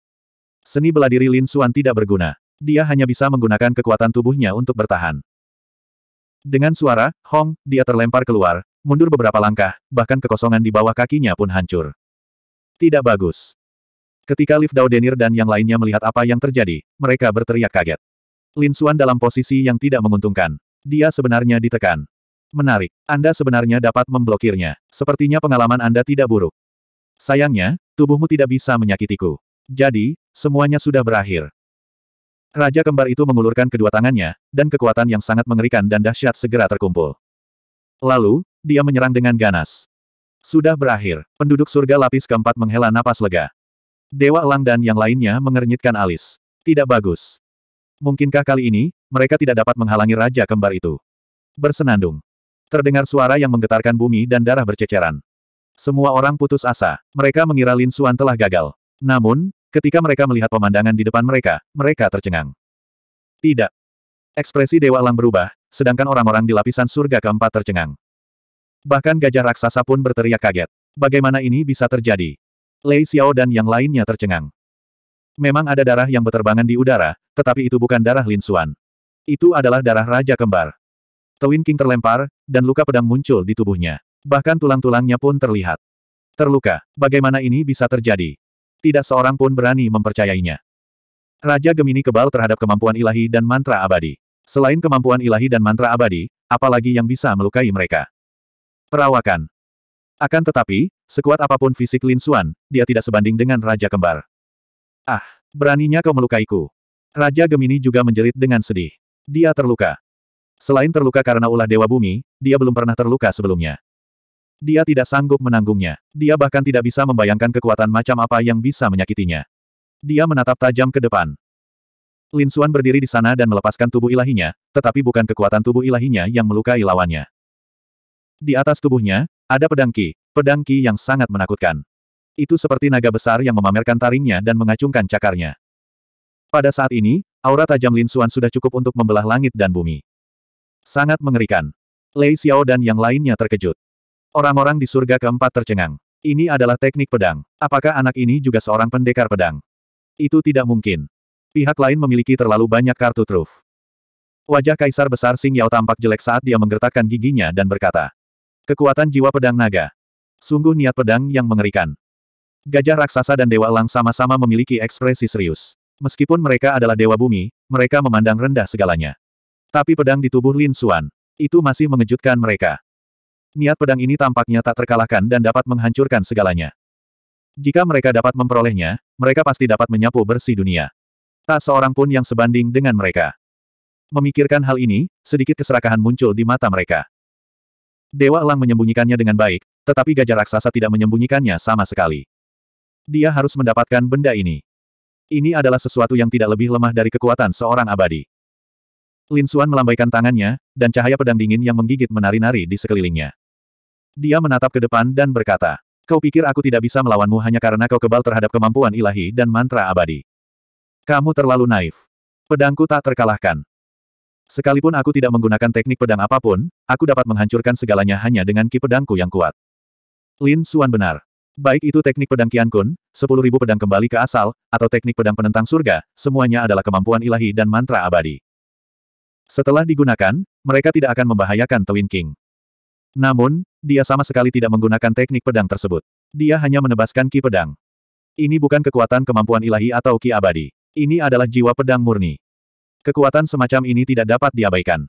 Seni bela diri Lin Xuan tidak berguna. Dia hanya bisa menggunakan kekuatan tubuhnya untuk bertahan. Dengan suara, Hong, dia terlempar keluar, mundur beberapa langkah, bahkan kekosongan di bawah kakinya pun hancur. Tidak bagus. Ketika lift Dao dan yang lainnya melihat apa yang terjadi, mereka berteriak kaget. Lin Xuan dalam posisi yang tidak menguntungkan. Dia sebenarnya ditekan. Menarik. Anda sebenarnya dapat memblokirnya. Sepertinya pengalaman Anda tidak buruk. Sayangnya, tubuhmu tidak bisa menyakitiku. Jadi, semuanya sudah berakhir. Raja kembar itu mengulurkan kedua tangannya, dan kekuatan yang sangat mengerikan dan dahsyat segera terkumpul. Lalu, dia menyerang dengan ganas. Sudah berakhir, penduduk surga lapis keempat menghela napas lega. Dewa Elang dan yang lainnya mengernyitkan alis. Tidak bagus. Mungkinkah kali ini, mereka tidak dapat menghalangi Raja Kembar itu? Bersenandung. Terdengar suara yang menggetarkan bumi dan darah berceceran. Semua orang putus asa. Mereka mengira Lin Suan telah gagal. Namun, ketika mereka melihat pemandangan di depan mereka, mereka tercengang. Tidak. Ekspresi Dewa Elang berubah, sedangkan orang-orang di lapisan surga keempat tercengang. Bahkan gajah raksasa pun berteriak kaget. Bagaimana ini bisa terjadi? Lei Xiao dan yang lainnya tercengang. Memang ada darah yang berterbangan di udara, tetapi itu bukan darah Lin Xuan. Itu adalah darah Raja Kembar. Twin King terlempar, dan luka pedang muncul di tubuhnya. Bahkan tulang-tulangnya pun terlihat. Terluka, bagaimana ini bisa terjadi? Tidak seorang pun berani mempercayainya. Raja Gemini kebal terhadap kemampuan ilahi dan mantra abadi. Selain kemampuan ilahi dan mantra abadi, apalagi yang bisa melukai mereka? Perawakan. Akan tetapi, Sekuat apapun fisik Lin Xuan, dia tidak sebanding dengan Raja Kembar. Ah, beraninya kau melukaiku. Raja Gemini juga menjerit dengan sedih. Dia terluka. Selain terluka karena ulah Dewa Bumi, dia belum pernah terluka sebelumnya. Dia tidak sanggup menanggungnya. Dia bahkan tidak bisa membayangkan kekuatan macam apa yang bisa menyakitinya. Dia menatap tajam ke depan. Lin Xuan berdiri di sana dan melepaskan tubuh ilahinya, tetapi bukan kekuatan tubuh ilahinya yang melukai lawannya. Di atas tubuhnya, ada pedang Ki, Pedang Ki yang sangat menakutkan. Itu seperti naga besar yang memamerkan taringnya dan mengacungkan cakarnya. Pada saat ini, aura tajam Lin Xuan sudah cukup untuk membelah langit dan bumi. Sangat mengerikan. Lei Xiao dan yang lainnya terkejut. Orang-orang di surga keempat tercengang. Ini adalah teknik pedang. Apakah anak ini juga seorang pendekar pedang? Itu tidak mungkin. Pihak lain memiliki terlalu banyak kartu truf. Wajah Kaisar Besar Sing Yao tampak jelek saat dia menggertakkan giginya dan berkata, Kekuatan jiwa pedang naga. Sungguh niat pedang yang mengerikan. Gajah raksasa dan Dewa Lang sama-sama memiliki ekspresi serius. Meskipun mereka adalah Dewa Bumi, mereka memandang rendah segalanya. Tapi pedang di tubuh Lin Xuan, itu masih mengejutkan mereka. Niat pedang ini tampaknya tak terkalahkan dan dapat menghancurkan segalanya. Jika mereka dapat memperolehnya, mereka pasti dapat menyapu bersih dunia. Tak seorang pun yang sebanding dengan mereka. Memikirkan hal ini, sedikit keserakahan muncul di mata mereka. Dewa Elang menyembunyikannya dengan baik, tetapi gajah raksasa tidak menyembunyikannya sama sekali. Dia harus mendapatkan benda ini. Ini adalah sesuatu yang tidak lebih lemah dari kekuatan seorang abadi. Lin Suan melambaikan tangannya, dan cahaya pedang dingin yang menggigit menari-nari di sekelilingnya. Dia menatap ke depan dan berkata, Kau pikir aku tidak bisa melawanmu hanya karena kau kebal terhadap kemampuan ilahi dan mantra abadi. Kamu terlalu naif. Pedangku tak terkalahkan. Sekalipun aku tidak menggunakan teknik pedang apapun, aku dapat menghancurkan segalanya hanya dengan ki pedangku yang kuat. Lin Suan benar. Baik itu teknik pedang Kian Kun, 10.000 pedang kembali ke asal, atau teknik pedang penentang surga, semuanya adalah kemampuan ilahi dan mantra abadi. Setelah digunakan, mereka tidak akan membahayakan Twin King. Namun, dia sama sekali tidak menggunakan teknik pedang tersebut. Dia hanya menebaskan ki pedang. Ini bukan kekuatan kemampuan ilahi atau ki abadi. Ini adalah jiwa pedang murni. Kekuatan semacam ini tidak dapat diabaikan.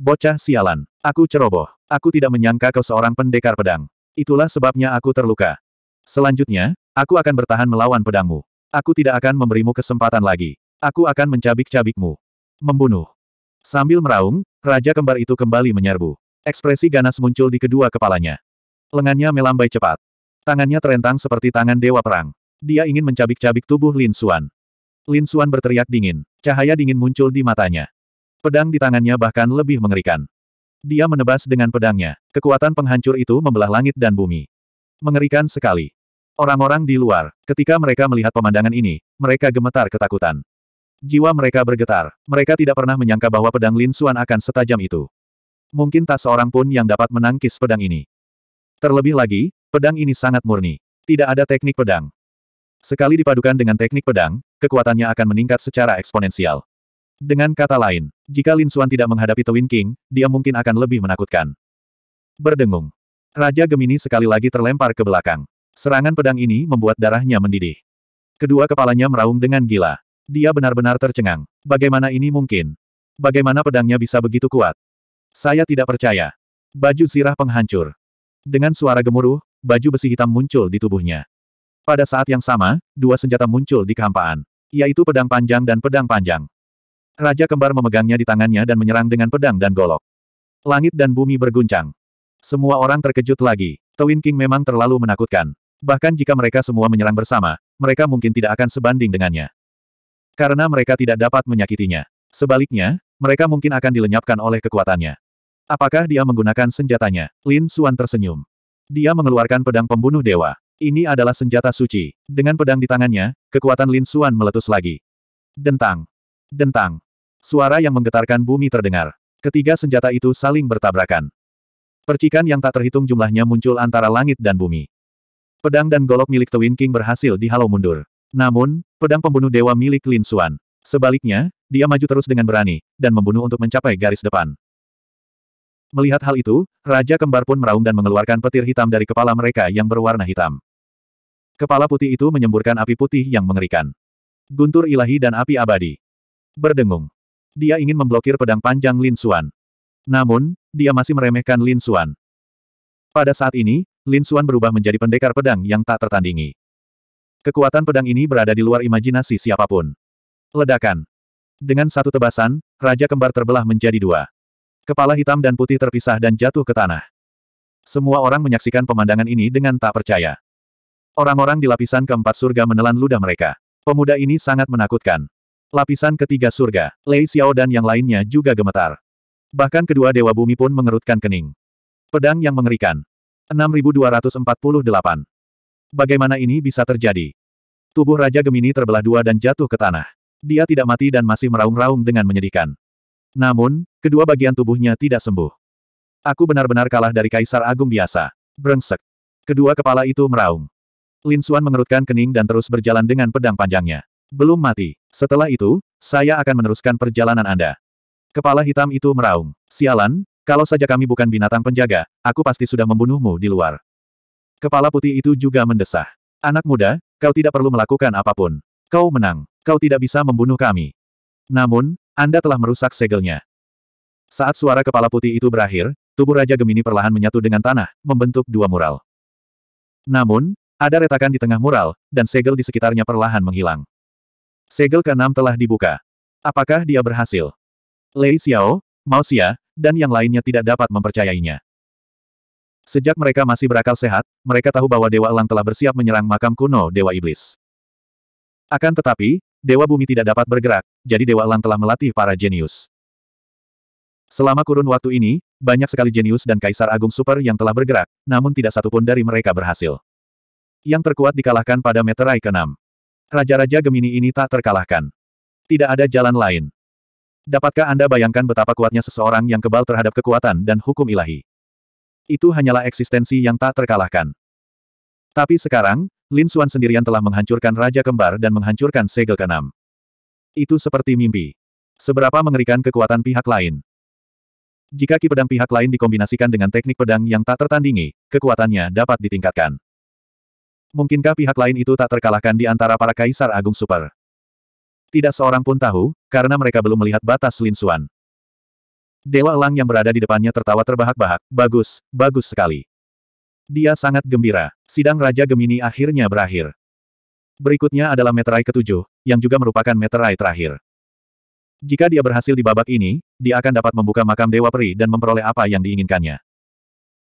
Bocah sialan. Aku ceroboh. Aku tidak menyangka kau seorang pendekar pedang. Itulah sebabnya aku terluka. Selanjutnya, aku akan bertahan melawan pedangmu. Aku tidak akan memberimu kesempatan lagi. Aku akan mencabik-cabikmu. Membunuh. Sambil meraung, Raja Kembar itu kembali menyerbu. Ekspresi ganas muncul di kedua kepalanya. Lengannya melambai cepat. Tangannya terentang seperti tangan dewa perang. Dia ingin mencabik-cabik tubuh Lin Xuan. Lin Suan berteriak dingin. Cahaya dingin muncul di matanya. Pedang di tangannya bahkan lebih mengerikan. Dia menebas dengan pedangnya. Kekuatan penghancur itu membelah langit dan bumi. Mengerikan sekali. Orang-orang di luar, ketika mereka melihat pemandangan ini, mereka gemetar ketakutan. Jiwa mereka bergetar. Mereka tidak pernah menyangka bahwa pedang Lin Suan akan setajam itu. Mungkin tak seorang pun yang dapat menangkis pedang ini. Terlebih lagi, pedang ini sangat murni. Tidak ada teknik pedang. Sekali dipadukan dengan teknik pedang, kekuatannya akan meningkat secara eksponensial. Dengan kata lain, jika Lin Xuan tidak menghadapi Twin King, dia mungkin akan lebih menakutkan. Berdengung. Raja Gemini sekali lagi terlempar ke belakang. Serangan pedang ini membuat darahnya mendidih. Kedua kepalanya meraung dengan gila. Dia benar-benar tercengang. Bagaimana ini mungkin? Bagaimana pedangnya bisa begitu kuat? Saya tidak percaya. Baju sirah penghancur. Dengan suara gemuruh, baju besi hitam muncul di tubuhnya. Pada saat yang sama, dua senjata muncul di kehampaan. Yaitu pedang panjang dan pedang panjang. Raja kembar memegangnya di tangannya dan menyerang dengan pedang dan golok. Langit dan bumi berguncang. Semua orang terkejut lagi. Twin King memang terlalu menakutkan. Bahkan jika mereka semua menyerang bersama, mereka mungkin tidak akan sebanding dengannya. Karena mereka tidak dapat menyakitinya. Sebaliknya, mereka mungkin akan dilenyapkan oleh kekuatannya. Apakah dia menggunakan senjatanya? Lin Suan tersenyum. Dia mengeluarkan pedang pembunuh dewa. Ini adalah senjata suci. Dengan pedang di tangannya, kekuatan Lin Xuan meletus lagi. Dentang. Dentang. Suara yang menggetarkan bumi terdengar. Ketiga senjata itu saling bertabrakan. Percikan yang tak terhitung jumlahnya muncul antara langit dan bumi. Pedang dan golok milik Wind King berhasil dihalau mundur. Namun, pedang pembunuh dewa milik Lin Xuan. Sebaliknya, dia maju terus dengan berani, dan membunuh untuk mencapai garis depan. Melihat hal itu, Raja Kembar pun meraung dan mengeluarkan petir hitam dari kepala mereka yang berwarna hitam. Kepala putih itu menyemburkan api putih yang mengerikan. Guntur ilahi dan api abadi. Berdengung. Dia ingin memblokir pedang panjang Lin Xuan. Namun, dia masih meremehkan Lin Xuan. Pada saat ini, Lin Xuan berubah menjadi pendekar pedang yang tak tertandingi. Kekuatan pedang ini berada di luar imajinasi siapapun. Ledakan. Dengan satu tebasan, Raja Kembar terbelah menjadi dua. Kepala hitam dan putih terpisah dan jatuh ke tanah. Semua orang menyaksikan pemandangan ini dengan tak percaya. Orang-orang di lapisan keempat surga menelan ludah mereka. Pemuda ini sangat menakutkan. Lapisan ketiga surga, Lei Xiao dan yang lainnya juga gemetar. Bahkan kedua dewa bumi pun mengerutkan kening. Pedang yang mengerikan. 6248. Bagaimana ini bisa terjadi? Tubuh Raja Gemini terbelah dua dan jatuh ke tanah. Dia tidak mati dan masih meraung-raung dengan menyedihkan. Namun, kedua bagian tubuhnya tidak sembuh. Aku benar-benar kalah dari Kaisar Agung biasa. Brengsek. Kedua kepala itu meraung. Lin Suan mengerutkan kening dan terus berjalan dengan pedang panjangnya. Belum mati. Setelah itu, saya akan meneruskan perjalanan Anda. Kepala hitam itu meraung. Sialan, kalau saja kami bukan binatang penjaga, aku pasti sudah membunuhmu di luar. Kepala putih itu juga mendesah. Anak muda, kau tidak perlu melakukan apapun. Kau menang. Kau tidak bisa membunuh kami. Namun, Anda telah merusak segelnya. Saat suara kepala putih itu berakhir, tubuh Raja Gemini perlahan menyatu dengan tanah, membentuk dua mural. Namun, ada retakan di tengah mural, dan segel di sekitarnya perlahan menghilang. Segel ke-6 telah dibuka. Apakah dia berhasil? Lei Xiao, Mao Xia, dan yang lainnya tidak dapat mempercayainya. Sejak mereka masih berakal sehat, mereka tahu bahwa Dewa Elang telah bersiap menyerang makam kuno Dewa Iblis. Akan tetapi, Dewa Bumi tidak dapat bergerak, jadi Dewa Elang telah melatih para jenius. Selama kurun waktu ini, banyak sekali jenius dan kaisar agung super yang telah bergerak, namun tidak satupun dari mereka berhasil. Yang terkuat dikalahkan pada meterai ke-6. Raja-raja Gemini ini tak terkalahkan. Tidak ada jalan lain. Dapatkah Anda bayangkan betapa kuatnya seseorang yang kebal terhadap kekuatan dan hukum ilahi? Itu hanyalah eksistensi yang tak terkalahkan. Tapi sekarang, Lin Xuan sendirian telah menghancurkan Raja Kembar dan menghancurkan segel ke-6. Itu seperti mimpi. Seberapa mengerikan kekuatan pihak lain. Jika ki pedang pihak lain dikombinasikan dengan teknik pedang yang tak tertandingi, kekuatannya dapat ditingkatkan. Mungkinkah pihak lain itu tak terkalahkan di antara para kaisar agung super? Tidak seorang pun tahu, karena mereka belum melihat batas Lin Xuan. Dewa Elang yang berada di depannya tertawa terbahak-bahak. Bagus, bagus sekali. Dia sangat gembira. Sidang Raja Gemini akhirnya berakhir. Berikutnya adalah meterai ketujuh, yang juga merupakan meterai terakhir. Jika dia berhasil di babak ini, dia akan dapat membuka makam Dewa Peri dan memperoleh apa yang diinginkannya.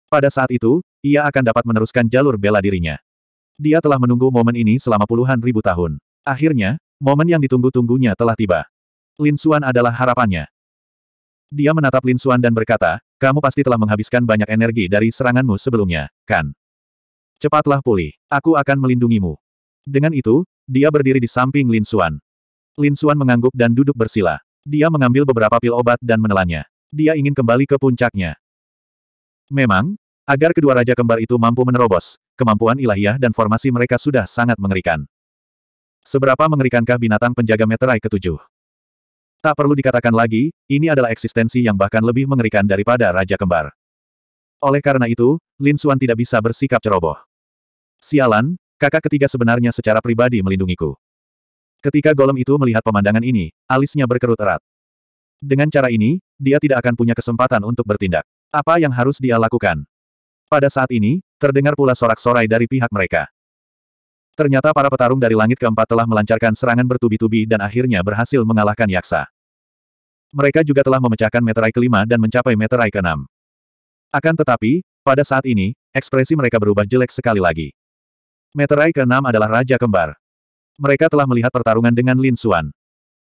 Pada saat itu, ia akan dapat meneruskan jalur bela dirinya. Dia telah menunggu momen ini selama puluhan ribu tahun. Akhirnya, momen yang ditunggu-tunggunya telah tiba. Lin Xuan adalah harapannya. Dia menatap Lin Xuan dan berkata, kamu pasti telah menghabiskan banyak energi dari seranganmu sebelumnya, kan? Cepatlah pulih, aku akan melindungimu. Dengan itu, dia berdiri di samping Lin Xuan. Lin Xuan mengangguk dan duduk bersila. Dia mengambil beberapa pil obat dan menelannya. Dia ingin kembali ke puncaknya. Memang, Agar kedua Raja Kembar itu mampu menerobos, kemampuan ilahiyah dan formasi mereka sudah sangat mengerikan. Seberapa mengerikankah binatang penjaga meterai ketujuh? Tak perlu dikatakan lagi, ini adalah eksistensi yang bahkan lebih mengerikan daripada Raja Kembar. Oleh karena itu, Lin Suan tidak bisa bersikap ceroboh. Sialan, kakak ketiga sebenarnya secara pribadi melindungiku. Ketika golem itu melihat pemandangan ini, alisnya berkerut erat. Dengan cara ini, dia tidak akan punya kesempatan untuk bertindak. Apa yang harus dia lakukan? Pada saat ini, terdengar pula sorak-sorai dari pihak mereka. Ternyata para petarung dari langit keempat telah melancarkan serangan bertubi-tubi dan akhirnya berhasil mengalahkan Yaksa. Mereka juga telah memecahkan meterai kelima dan mencapai meterai keenam. Akan tetapi, pada saat ini, ekspresi mereka berubah jelek sekali lagi. Meterai keenam adalah Raja Kembar. Mereka telah melihat pertarungan dengan Lin Suan.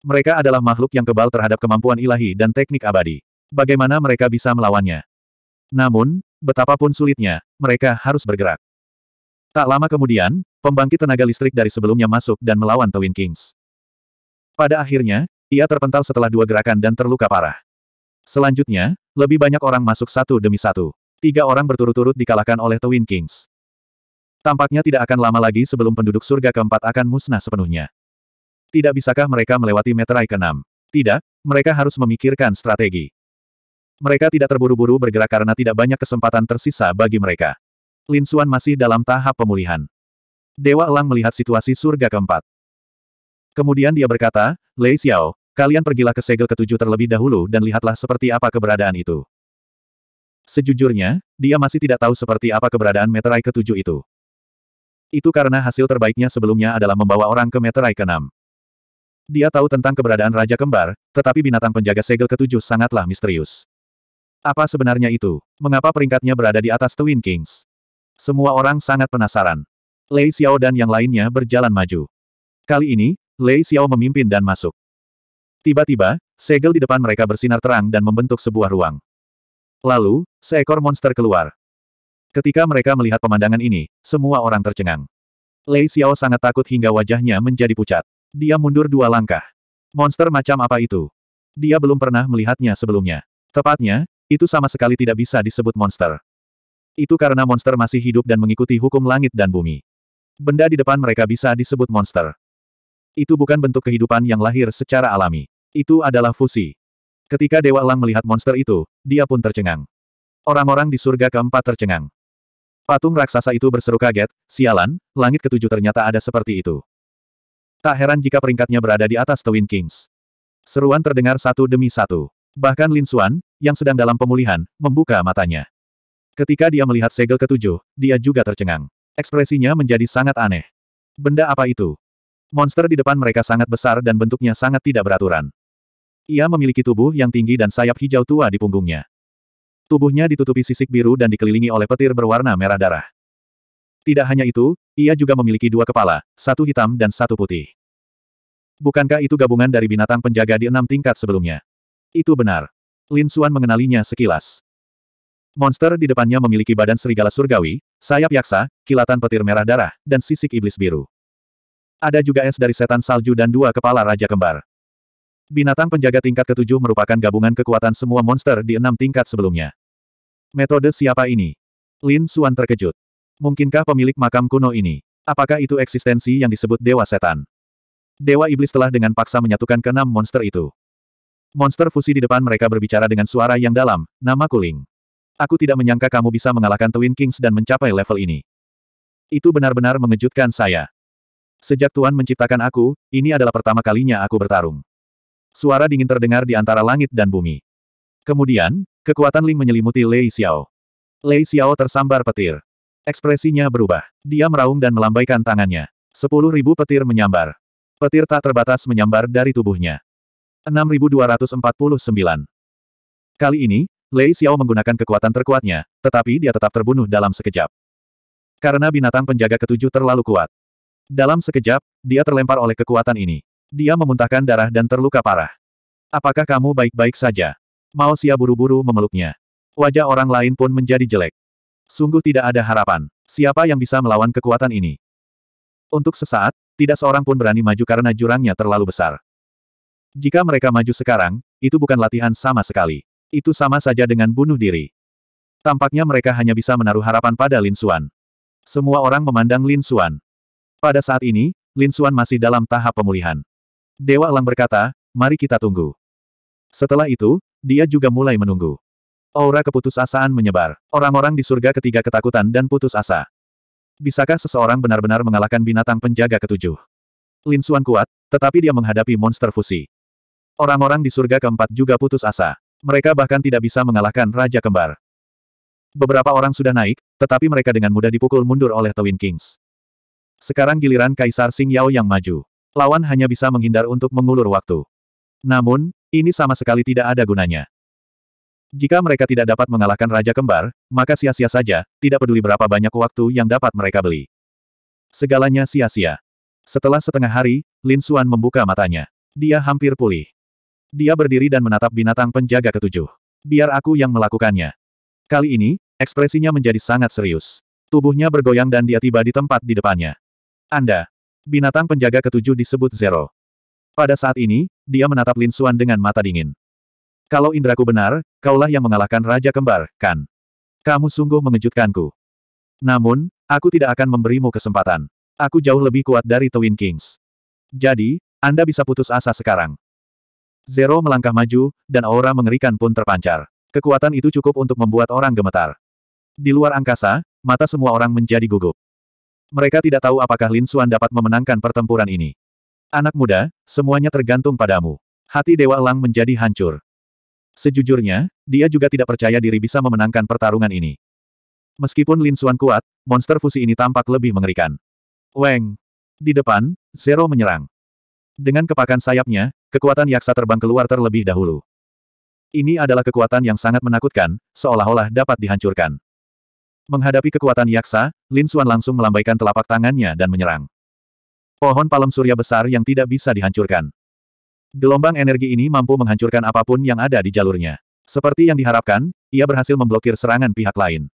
Mereka adalah makhluk yang kebal terhadap kemampuan ilahi dan teknik abadi. Bagaimana mereka bisa melawannya? Namun, Betapapun sulitnya, mereka harus bergerak. Tak lama kemudian, pembangkit tenaga listrik dari sebelumnya masuk dan melawan Twin Kings. Pada akhirnya, ia terpental setelah dua gerakan dan terluka parah. Selanjutnya, lebih banyak orang masuk satu demi satu. Tiga orang berturut-turut dikalahkan oleh Twin Kings. Tampaknya tidak akan lama lagi sebelum penduduk surga keempat akan musnah sepenuhnya. Tidak bisakah mereka melewati meterai keenam? Tidak, mereka harus memikirkan strategi. Mereka tidak terburu-buru bergerak karena tidak banyak kesempatan tersisa bagi mereka. Lin Suan masih dalam tahap pemulihan. Dewa Elang melihat situasi surga keempat. Kemudian dia berkata, Lei Xiao, kalian pergilah ke segel ketujuh terlebih dahulu dan lihatlah seperti apa keberadaan itu. Sejujurnya, dia masih tidak tahu seperti apa keberadaan meterai ketujuh itu. Itu karena hasil terbaiknya sebelumnya adalah membawa orang ke meterai keenam. Dia tahu tentang keberadaan Raja Kembar, tetapi binatang penjaga segel ketujuh sangatlah misterius. Apa sebenarnya itu? Mengapa peringkatnya berada di atas Twin Kings? Semua orang sangat penasaran. Lei Xiao dan yang lainnya berjalan maju. Kali ini, Lei Xiao memimpin dan masuk. Tiba-tiba, segel di depan mereka bersinar terang dan membentuk sebuah ruang. Lalu, seekor monster keluar. Ketika mereka melihat pemandangan ini, semua orang tercengang. Lei Xiao sangat takut hingga wajahnya menjadi pucat. Dia mundur dua langkah. Monster macam apa itu? Dia belum pernah melihatnya sebelumnya. Tepatnya, itu sama sekali tidak bisa disebut monster. Itu karena monster masih hidup dan mengikuti hukum langit dan bumi. Benda di depan mereka bisa disebut monster. Itu bukan bentuk kehidupan yang lahir secara alami. Itu adalah fusi. Ketika Dewa Elang melihat monster itu, dia pun tercengang. Orang-orang di surga keempat tercengang. Patung raksasa itu berseru kaget, sialan, langit ketujuh ternyata ada seperti itu. Tak heran jika peringkatnya berada di atas Twin Kings. Seruan terdengar satu demi satu. Bahkan Lin Xuan, yang sedang dalam pemulihan, membuka matanya. Ketika dia melihat segel ketujuh, dia juga tercengang. Ekspresinya menjadi sangat aneh. Benda apa itu? Monster di depan mereka sangat besar dan bentuknya sangat tidak beraturan. Ia memiliki tubuh yang tinggi dan sayap hijau tua di punggungnya. Tubuhnya ditutupi sisik biru dan dikelilingi oleh petir berwarna merah darah. Tidak hanya itu, ia juga memiliki dua kepala, satu hitam dan satu putih. Bukankah itu gabungan dari binatang penjaga di enam tingkat sebelumnya? Itu benar. Lin Xuan mengenalinya sekilas. Monster di depannya memiliki badan serigala surgawi, sayap yaksa, kilatan petir merah darah, dan sisik iblis biru. Ada juga es dari setan salju dan dua kepala raja kembar. Binatang penjaga tingkat ketujuh merupakan gabungan kekuatan semua monster di enam tingkat sebelumnya. Metode siapa ini? Lin Xuan terkejut. Mungkinkah pemilik makam kuno ini? Apakah itu eksistensi yang disebut Dewa Setan? Dewa Iblis telah dengan paksa menyatukan keenam monster itu. Monster fusi di depan mereka berbicara dengan suara yang dalam, nama Kuling. Aku tidak menyangka kamu bisa mengalahkan Twin Kings dan mencapai level ini. Itu benar-benar mengejutkan saya. Sejak tuan menciptakan aku, ini adalah pertama kalinya aku bertarung. Suara dingin terdengar di antara langit dan bumi. Kemudian, kekuatan Ling menyelimuti Lei Xiao. Lei Xiao tersambar petir. Ekspresinya berubah. Dia meraung dan melambaikan tangannya. Sepuluh ribu petir menyambar. Petir tak terbatas menyambar dari tubuhnya. 6249. Kali ini, Lei Xiao menggunakan kekuatan terkuatnya, tetapi dia tetap terbunuh dalam sekejap. Karena binatang penjaga ketujuh terlalu kuat. Dalam sekejap, dia terlempar oleh kekuatan ini. Dia memuntahkan darah dan terluka parah. Apakah kamu baik-baik saja? Mao Xia buru-buru memeluknya. Wajah orang lain pun menjadi jelek. Sungguh tidak ada harapan. Siapa yang bisa melawan kekuatan ini? Untuk sesaat, tidak seorang pun berani maju karena jurangnya terlalu besar. Jika mereka maju sekarang, itu bukan latihan sama sekali. Itu sama saja dengan bunuh diri. Tampaknya mereka hanya bisa menaruh harapan pada Lin Xuan. Semua orang memandang Lin Xuan. Pada saat ini, Lin Xuan masih dalam tahap pemulihan. Dewa Elang berkata, mari kita tunggu. Setelah itu, dia juga mulai menunggu. Aura keputusasaan menyebar. Orang-orang di surga ketiga ketakutan dan putus asa. Bisakah seseorang benar-benar mengalahkan binatang penjaga ketujuh? Lin Xuan kuat, tetapi dia menghadapi monster fusi. Orang-orang di surga keempat juga putus asa. Mereka bahkan tidak bisa mengalahkan Raja Kembar. Beberapa orang sudah naik, tetapi mereka dengan mudah dipukul mundur oleh Twin Kings. Sekarang giliran Kaisar Sing Yao yang maju. Lawan hanya bisa menghindar untuk mengulur waktu. Namun, ini sama sekali tidak ada gunanya. Jika mereka tidak dapat mengalahkan Raja Kembar, maka sia-sia saja, tidak peduli berapa banyak waktu yang dapat mereka beli. Segalanya sia-sia. Setelah setengah hari, Lin Xuan membuka matanya. Dia hampir pulih. Dia berdiri dan menatap binatang penjaga ketujuh. Biar aku yang melakukannya. Kali ini, ekspresinya menjadi sangat serius. Tubuhnya bergoyang dan dia tiba di tempat di depannya. Anda. Binatang penjaga ketujuh disebut Zero. Pada saat ini, dia menatap Lin Suan dengan mata dingin. Kalau indraku benar, kaulah yang mengalahkan Raja Kembar, kan? Kamu sungguh mengejutkanku. Namun, aku tidak akan memberimu kesempatan. Aku jauh lebih kuat dari Twin Kings. Jadi, Anda bisa putus asa sekarang. Zero melangkah maju, dan aura mengerikan pun terpancar. Kekuatan itu cukup untuk membuat orang gemetar. Di luar angkasa, mata semua orang menjadi gugup. Mereka tidak tahu apakah Lin Xuan dapat memenangkan pertempuran ini. Anak muda, semuanya tergantung padamu. Hati Dewa Elang menjadi hancur. Sejujurnya, dia juga tidak percaya diri bisa memenangkan pertarungan ini. Meskipun Lin Xuan kuat, monster fusi ini tampak lebih mengerikan. Weng! Di depan, Zero menyerang. Dengan kepakan sayapnya, kekuatan yaksa terbang keluar terlebih dahulu. Ini adalah kekuatan yang sangat menakutkan, seolah-olah dapat dihancurkan. Menghadapi kekuatan yaksa, Lin Suan langsung melambaikan telapak tangannya dan menyerang. Pohon palem surya besar yang tidak bisa dihancurkan. Gelombang energi ini mampu menghancurkan apapun yang ada di jalurnya. Seperti yang diharapkan, ia berhasil memblokir serangan pihak lain.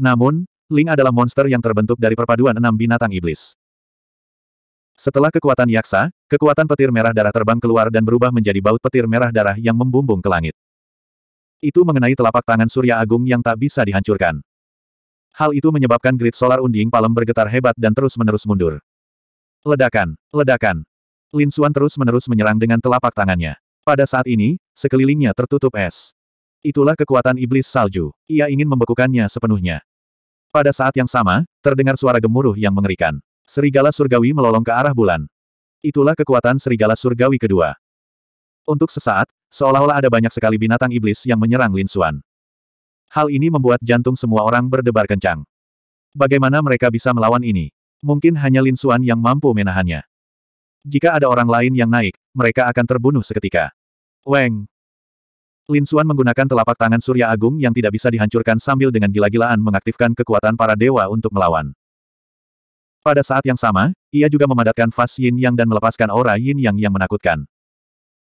Namun, Ling adalah monster yang terbentuk dari perpaduan enam binatang iblis. Setelah kekuatan yaksa, kekuatan petir merah darah terbang keluar dan berubah menjadi baut petir merah darah yang membumbung ke langit. Itu mengenai telapak tangan Surya Agung yang tak bisa dihancurkan. Hal itu menyebabkan grid solar unding palem bergetar hebat dan terus-menerus mundur. Ledakan, ledakan. Lin Xuan terus-menerus menyerang dengan telapak tangannya. Pada saat ini, sekelilingnya tertutup es. Itulah kekuatan iblis salju. Ia ingin membekukannya sepenuhnya. Pada saat yang sama, terdengar suara gemuruh yang mengerikan. Serigala surgawi melolong ke arah bulan. Itulah kekuatan serigala surgawi kedua. Untuk sesaat, seolah-olah ada banyak sekali binatang iblis yang menyerang Lin Xuan. Hal ini membuat jantung semua orang berdebar kencang. Bagaimana mereka bisa melawan ini? Mungkin hanya Lin Xuan yang mampu menahannya. Jika ada orang lain yang naik, mereka akan terbunuh seketika. Weng! Lin Xuan menggunakan telapak tangan Surya Agung yang tidak bisa dihancurkan sambil dengan gila-gilaan mengaktifkan kekuatan para dewa untuk melawan. Pada saat yang sama, ia juga memadatkan fas yin yang dan melepaskan aura yin yang yang menakutkan.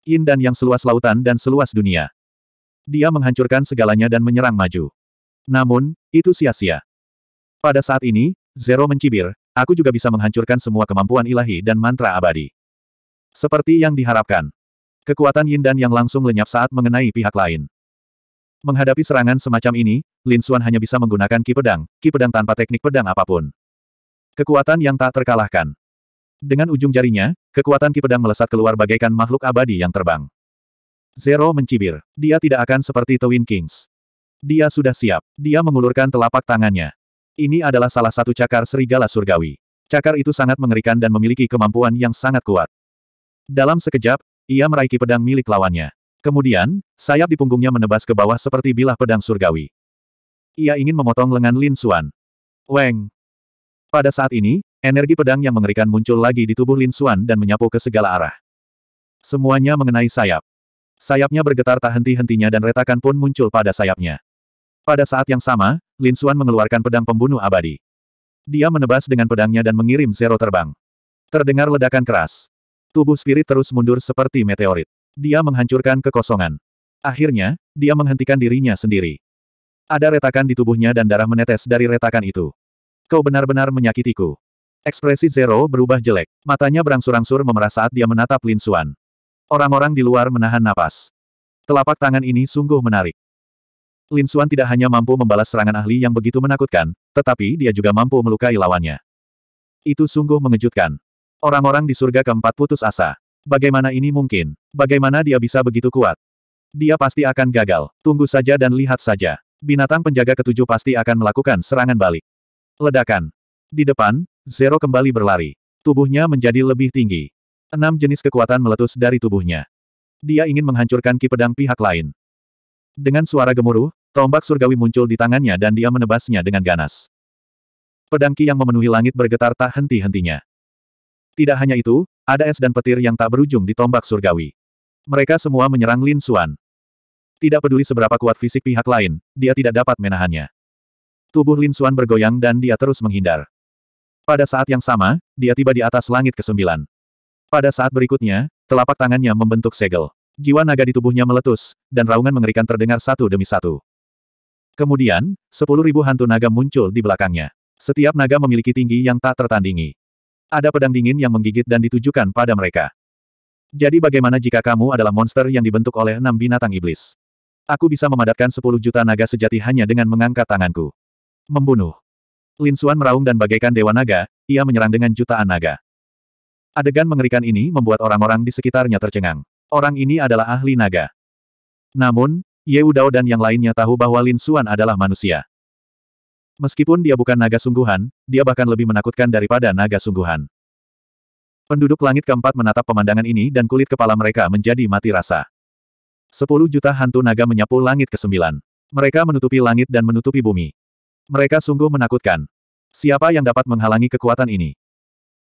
Yin dan yang seluas lautan dan seluas dunia. Dia menghancurkan segalanya dan menyerang maju. Namun, itu sia-sia. Pada saat ini, Zero mencibir, aku juga bisa menghancurkan semua kemampuan ilahi dan mantra abadi. Seperti yang diharapkan. Kekuatan Yin dan Yang langsung lenyap saat mengenai pihak lain. Menghadapi serangan semacam ini, Lin Xuan hanya bisa menggunakan ki pedang, ki pedang tanpa teknik pedang apapun. Kekuatan yang tak terkalahkan. Dengan ujung jarinya, kekuatan Ki Pedang melesat keluar bagaikan makhluk abadi yang terbang. Zero mencibir. Dia tidak akan seperti Twin Kings. Dia sudah siap. Dia mengulurkan telapak tangannya. Ini adalah salah satu cakar serigala surgawi. Cakar itu sangat mengerikan dan memiliki kemampuan yang sangat kuat. Dalam sekejap, ia meraih Ki Pedang milik lawannya. Kemudian, sayap di punggungnya menebas ke bawah seperti bilah pedang surgawi. Ia ingin memotong lengan Lin Suan. Weng, pada saat ini, energi pedang yang mengerikan muncul lagi di tubuh Lin Xuan dan menyapu ke segala arah. Semuanya mengenai sayap. Sayapnya bergetar tak henti-hentinya dan retakan pun muncul pada sayapnya. Pada saat yang sama, Lin Xuan mengeluarkan pedang pembunuh abadi. Dia menebas dengan pedangnya dan mengirim Zero terbang. Terdengar ledakan keras. Tubuh spirit terus mundur seperti meteorit. Dia menghancurkan kekosongan. Akhirnya, dia menghentikan dirinya sendiri. Ada retakan di tubuhnya dan darah menetes dari retakan itu. Kau benar-benar menyakitiku. Ekspresi Zero berubah jelek. Matanya berangsur-angsur memerah saat dia menatap Lin Suan. Orang-orang di luar menahan napas. Telapak tangan ini sungguh menarik. Lin Suan tidak hanya mampu membalas serangan ahli yang begitu menakutkan, tetapi dia juga mampu melukai lawannya. Itu sungguh mengejutkan. Orang-orang di surga keempat putus asa. Bagaimana ini mungkin? Bagaimana dia bisa begitu kuat? Dia pasti akan gagal. Tunggu saja dan lihat saja. Binatang penjaga ketujuh pasti akan melakukan serangan balik. Ledakan. Di depan, Zero kembali berlari. Tubuhnya menjadi lebih tinggi. Enam jenis kekuatan meletus dari tubuhnya. Dia ingin menghancurkan ki pedang pihak lain. Dengan suara gemuruh, tombak surgawi muncul di tangannya dan dia menebasnya dengan ganas. Pedang ki yang memenuhi langit bergetar tak henti-hentinya. Tidak hanya itu, ada es dan petir yang tak berujung di tombak surgawi. Mereka semua menyerang Lin Xuan. Tidak peduli seberapa kuat fisik pihak lain, dia tidak dapat menahannya. Tubuh Lin Xuan bergoyang dan dia terus menghindar. Pada saat yang sama, dia tiba di atas langit kesembilan. Pada saat berikutnya, telapak tangannya membentuk segel. Jiwa naga di tubuhnya meletus, dan raungan mengerikan terdengar satu demi satu. Kemudian, sepuluh ribu hantu naga muncul di belakangnya. Setiap naga memiliki tinggi yang tak tertandingi. Ada pedang dingin yang menggigit dan ditujukan pada mereka. Jadi bagaimana jika kamu adalah monster yang dibentuk oleh enam binatang iblis? Aku bisa memadatkan sepuluh juta naga sejati hanya dengan mengangkat tanganku. Membunuh. Lin Xuan meraung dan bagaikan dewa naga, ia menyerang dengan jutaan naga. Adegan mengerikan ini membuat orang-orang di sekitarnya tercengang. Orang ini adalah ahli naga. Namun, Ye Udao dan yang lainnya tahu bahwa Lin Xuan adalah manusia. Meskipun dia bukan naga sungguhan, dia bahkan lebih menakutkan daripada naga sungguhan. Penduduk langit keempat menatap pemandangan ini dan kulit kepala mereka menjadi mati rasa. Sepuluh juta hantu naga menyapu langit ke sembilan. Mereka menutupi langit dan menutupi bumi. Mereka sungguh menakutkan. Siapa yang dapat menghalangi kekuatan ini?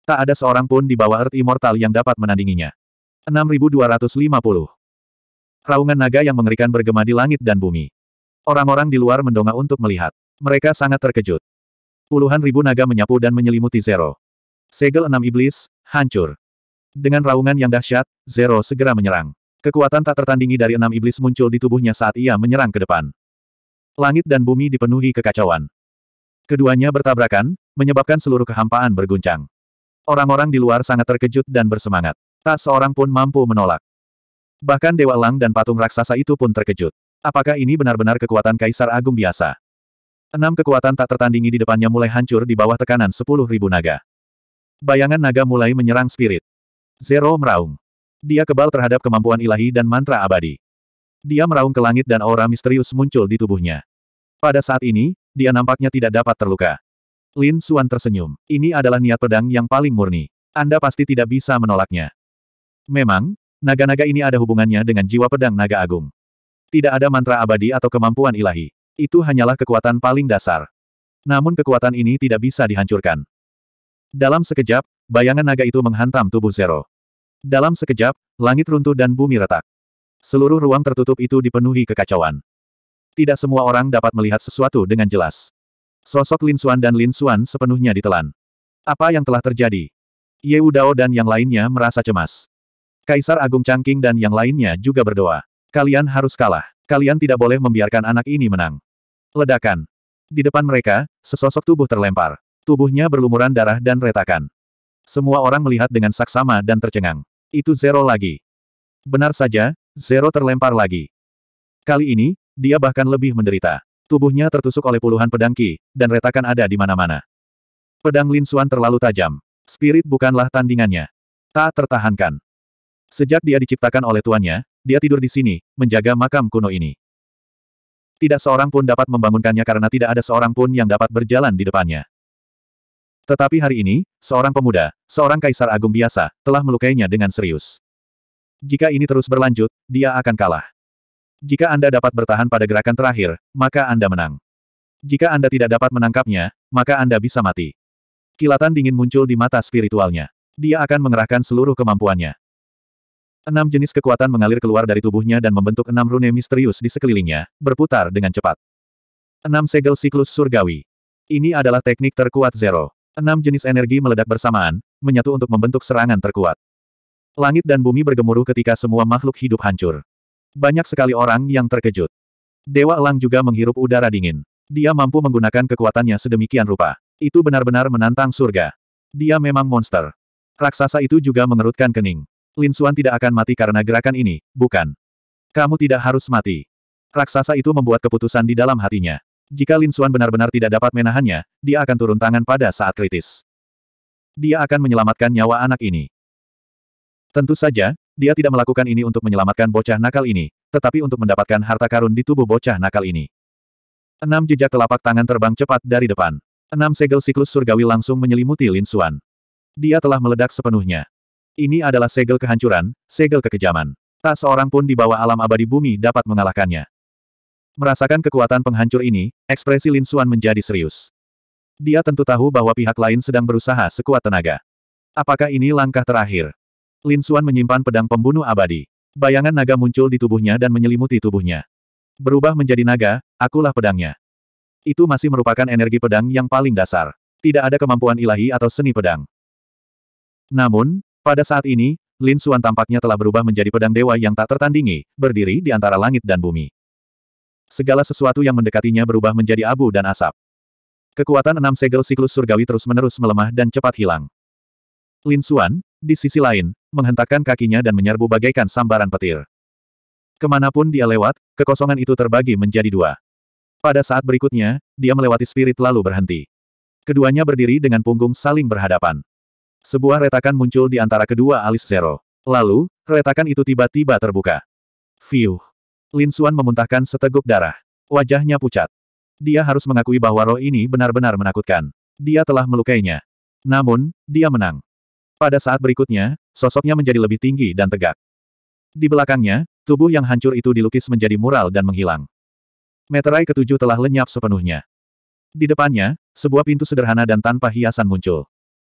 Tak ada seorang pun di bawah Earth Immortal yang dapat menandinginya. 6250. Raungan naga yang mengerikan bergema di langit dan bumi. Orang-orang di luar mendongak untuk melihat. Mereka sangat terkejut. Puluhan ribu naga menyapu dan menyelimuti Zero. Segel enam iblis, hancur. Dengan raungan yang dahsyat, Zero segera menyerang. Kekuatan tak tertandingi dari enam iblis muncul di tubuhnya saat ia menyerang ke depan langit dan bumi dipenuhi kekacauan. Keduanya bertabrakan, menyebabkan seluruh kehampaan berguncang. Orang-orang di luar sangat terkejut dan bersemangat. Tak seorang pun mampu menolak. Bahkan Dewa Lang dan patung raksasa itu pun terkejut. Apakah ini benar-benar kekuatan Kaisar Agung biasa? Enam kekuatan tak tertandingi di depannya mulai hancur di bawah tekanan sepuluh ribu naga. Bayangan naga mulai menyerang spirit. Zero meraung. Dia kebal terhadap kemampuan ilahi dan mantra abadi. Dia meraung ke langit dan aura misterius muncul di tubuhnya. Pada saat ini, dia nampaknya tidak dapat terluka. Lin Suan tersenyum. Ini adalah niat pedang yang paling murni. Anda pasti tidak bisa menolaknya. Memang, naga-naga ini ada hubungannya dengan jiwa pedang naga agung. Tidak ada mantra abadi atau kemampuan ilahi. Itu hanyalah kekuatan paling dasar. Namun kekuatan ini tidak bisa dihancurkan. Dalam sekejap, bayangan naga itu menghantam tubuh Zero. Dalam sekejap, langit runtuh dan bumi retak. Seluruh ruang tertutup itu dipenuhi kekacauan. Tidak semua orang dapat melihat sesuatu dengan jelas. Sosok Lin Suan dan Lin Suan sepenuhnya ditelan. Apa yang telah terjadi? Ye Udao dan yang lainnya merasa cemas. Kaisar Agung Changqing dan yang lainnya juga berdoa. Kalian harus kalah. Kalian tidak boleh membiarkan anak ini menang. Ledakan. Di depan mereka, sesosok tubuh terlempar. Tubuhnya berlumuran darah dan retakan. Semua orang melihat dengan saksama dan tercengang. Itu Zero lagi. Benar saja, Zero terlempar lagi. Kali ini, dia bahkan lebih menderita. Tubuhnya tertusuk oleh puluhan pedang Ki, dan retakan ada di mana-mana. Pedang Lin Xuan terlalu tajam. Spirit bukanlah tandingannya. Tak tertahankan. Sejak dia diciptakan oleh tuannya, dia tidur di sini, menjaga makam kuno ini. Tidak seorang pun dapat membangunkannya karena tidak ada seorang pun yang dapat berjalan di depannya. Tetapi hari ini, seorang pemuda, seorang kaisar agung biasa, telah melukainya dengan serius. Jika ini terus berlanjut, dia akan kalah. Jika Anda dapat bertahan pada gerakan terakhir, maka Anda menang. Jika Anda tidak dapat menangkapnya, maka Anda bisa mati. Kilatan dingin muncul di mata spiritualnya. Dia akan mengerahkan seluruh kemampuannya. Enam jenis kekuatan mengalir keluar dari tubuhnya dan membentuk enam rune misterius di sekelilingnya, berputar dengan cepat. Enam segel siklus surgawi. Ini adalah teknik terkuat Zero. Enam jenis energi meledak bersamaan, menyatu untuk membentuk serangan terkuat. Langit dan bumi bergemuruh ketika semua makhluk hidup hancur. Banyak sekali orang yang terkejut. Dewa Elang juga menghirup udara dingin. Dia mampu menggunakan kekuatannya sedemikian rupa. Itu benar-benar menantang surga. Dia memang monster. Raksasa itu juga mengerutkan kening. Lin Xuan tidak akan mati karena gerakan ini, bukan? Kamu tidak harus mati. Raksasa itu membuat keputusan di dalam hatinya. Jika Lin Xuan benar-benar tidak dapat menahannya, dia akan turun tangan pada saat kritis. Dia akan menyelamatkan nyawa anak ini. Tentu saja, dia tidak melakukan ini untuk menyelamatkan bocah nakal ini, tetapi untuk mendapatkan harta karun di tubuh bocah nakal ini. Enam jejak telapak tangan terbang cepat dari depan. Enam segel siklus surgawi langsung menyelimuti Lin Xuan. Dia telah meledak sepenuhnya. Ini adalah segel kehancuran, segel kekejaman. Tak seorang pun di bawah alam abadi bumi dapat mengalahkannya. Merasakan kekuatan penghancur ini, ekspresi Lin Xuan menjadi serius. Dia tentu tahu bahwa pihak lain sedang berusaha sekuat tenaga. Apakah ini langkah terakhir? Lin Xuan menyimpan pedang pembunuh abadi. Bayangan naga muncul di tubuhnya dan menyelimuti tubuhnya. Berubah menjadi naga, akulah pedangnya. Itu masih merupakan energi pedang yang paling dasar. Tidak ada kemampuan ilahi atau seni pedang. Namun, pada saat ini, Lin Xuan tampaknya telah berubah menjadi pedang dewa yang tak tertandingi, berdiri di antara langit dan bumi. Segala sesuatu yang mendekatinya berubah menjadi abu dan asap. Kekuatan enam segel siklus surgawi terus-menerus melemah dan cepat hilang. Lin Xuan, di sisi lain, menghentakkan kakinya dan menyerbu bagaikan sambaran petir. Kemanapun dia lewat, kekosongan itu terbagi menjadi dua. Pada saat berikutnya, dia melewati spirit lalu berhenti. Keduanya berdiri dengan punggung saling berhadapan. Sebuah retakan muncul di antara kedua alis Zero. Lalu, retakan itu tiba-tiba terbuka. Fiuh. Lin Xuan memuntahkan seteguk darah. Wajahnya pucat. Dia harus mengakui bahwa roh ini benar-benar menakutkan. Dia telah melukainya. Namun, dia menang. Pada saat berikutnya, sosoknya menjadi lebih tinggi dan tegak. Di belakangnya, tubuh yang hancur itu dilukis menjadi mural dan menghilang. Meterai ketujuh telah lenyap sepenuhnya. Di depannya, sebuah pintu sederhana dan tanpa hiasan muncul.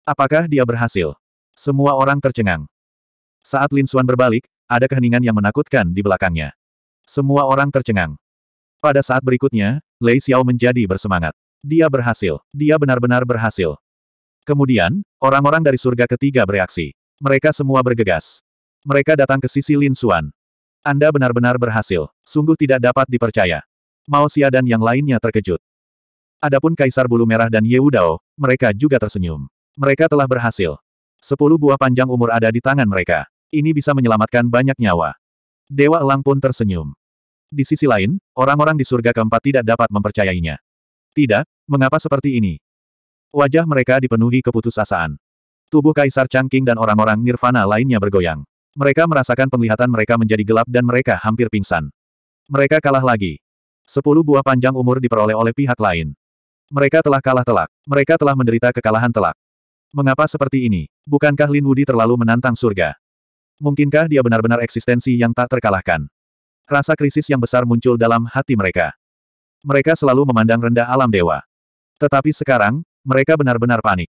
Apakah dia berhasil? Semua orang tercengang. Saat Lin Suan berbalik, ada keheningan yang menakutkan di belakangnya. Semua orang tercengang. Pada saat berikutnya, Lei Xiao menjadi bersemangat. Dia berhasil. Dia benar-benar berhasil. Kemudian, orang-orang dari surga ketiga bereaksi. Mereka semua bergegas. Mereka datang ke sisi Lin Xuan. Anda benar-benar berhasil. Sungguh tidak dapat dipercaya. Mao Xia dan yang lainnya terkejut. Adapun Kaisar Bulu Merah dan Ye Wudao, mereka juga tersenyum. Mereka telah berhasil. Sepuluh buah panjang umur ada di tangan mereka. Ini bisa menyelamatkan banyak nyawa. Dewa Elang pun tersenyum. Di sisi lain, orang-orang di surga keempat tidak dapat mempercayainya. Tidak, mengapa seperti ini? Wajah mereka dipenuhi keputusasaan. Tubuh Kaisar Changqing dan orang-orang Nirvana lainnya bergoyang. Mereka merasakan penglihatan mereka menjadi gelap dan mereka hampir pingsan. Mereka kalah lagi. Sepuluh buah panjang umur diperoleh oleh pihak lain. Mereka telah kalah telak. Mereka telah menderita kekalahan telak. Mengapa seperti ini? Bukankah Lin Wudi terlalu menantang surga? Mungkinkah dia benar-benar eksistensi yang tak terkalahkan? Rasa krisis yang besar muncul dalam hati mereka. Mereka selalu memandang rendah alam dewa. Tetapi sekarang, mereka benar-benar panik.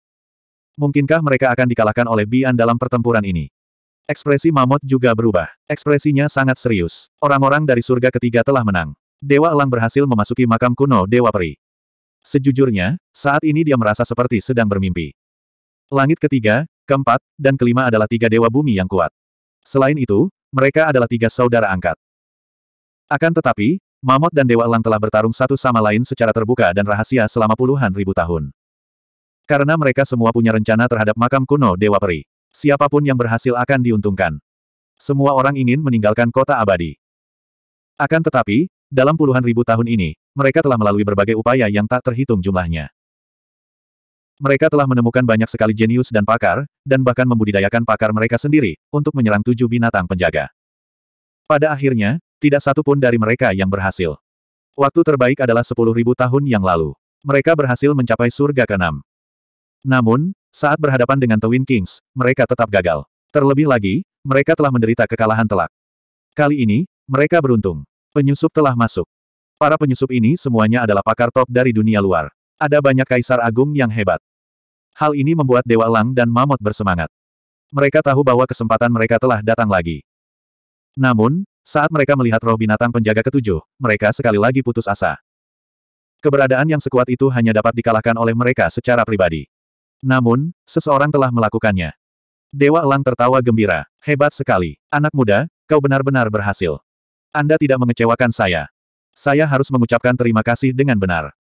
Mungkinkah mereka akan dikalahkan oleh Bian dalam pertempuran ini? Ekspresi Mamot juga berubah. Ekspresinya sangat serius. Orang-orang dari surga ketiga telah menang. Dewa Elang berhasil memasuki makam kuno Dewa Peri. Sejujurnya, saat ini dia merasa seperti sedang bermimpi. Langit ketiga, keempat, dan kelima adalah tiga dewa bumi yang kuat. Selain itu, mereka adalah tiga saudara angkat. Akan tetapi, Mamot dan Dewa Elang telah bertarung satu sama lain secara terbuka dan rahasia selama puluhan ribu tahun. Karena mereka semua punya rencana terhadap makam kuno Dewa Peri. Siapapun yang berhasil akan diuntungkan. Semua orang ingin meninggalkan kota abadi. Akan tetapi, dalam puluhan ribu tahun ini, mereka telah melalui berbagai upaya yang tak terhitung jumlahnya. Mereka telah menemukan banyak sekali jenius dan pakar, dan bahkan membudidayakan pakar mereka sendiri, untuk menyerang tujuh binatang penjaga. Pada akhirnya, tidak satu pun dari mereka yang berhasil. Waktu terbaik adalah sepuluh ribu tahun yang lalu. Mereka berhasil mencapai surga keenam. Namun, saat berhadapan dengan The Wind Kings, mereka tetap gagal. Terlebih lagi, mereka telah menderita kekalahan telak. Kali ini, mereka beruntung. Penyusup telah masuk. Para penyusup ini semuanya adalah pakar top dari dunia luar. Ada banyak kaisar agung yang hebat. Hal ini membuat Dewa Lang dan Mamot bersemangat. Mereka tahu bahwa kesempatan mereka telah datang lagi. Namun, saat mereka melihat roh binatang penjaga ketujuh, mereka sekali lagi putus asa. Keberadaan yang sekuat itu hanya dapat dikalahkan oleh mereka secara pribadi. Namun, seseorang telah melakukannya. Dewa Elang tertawa gembira. Hebat sekali. Anak muda, kau benar-benar berhasil. Anda tidak mengecewakan saya. Saya harus mengucapkan terima kasih dengan benar.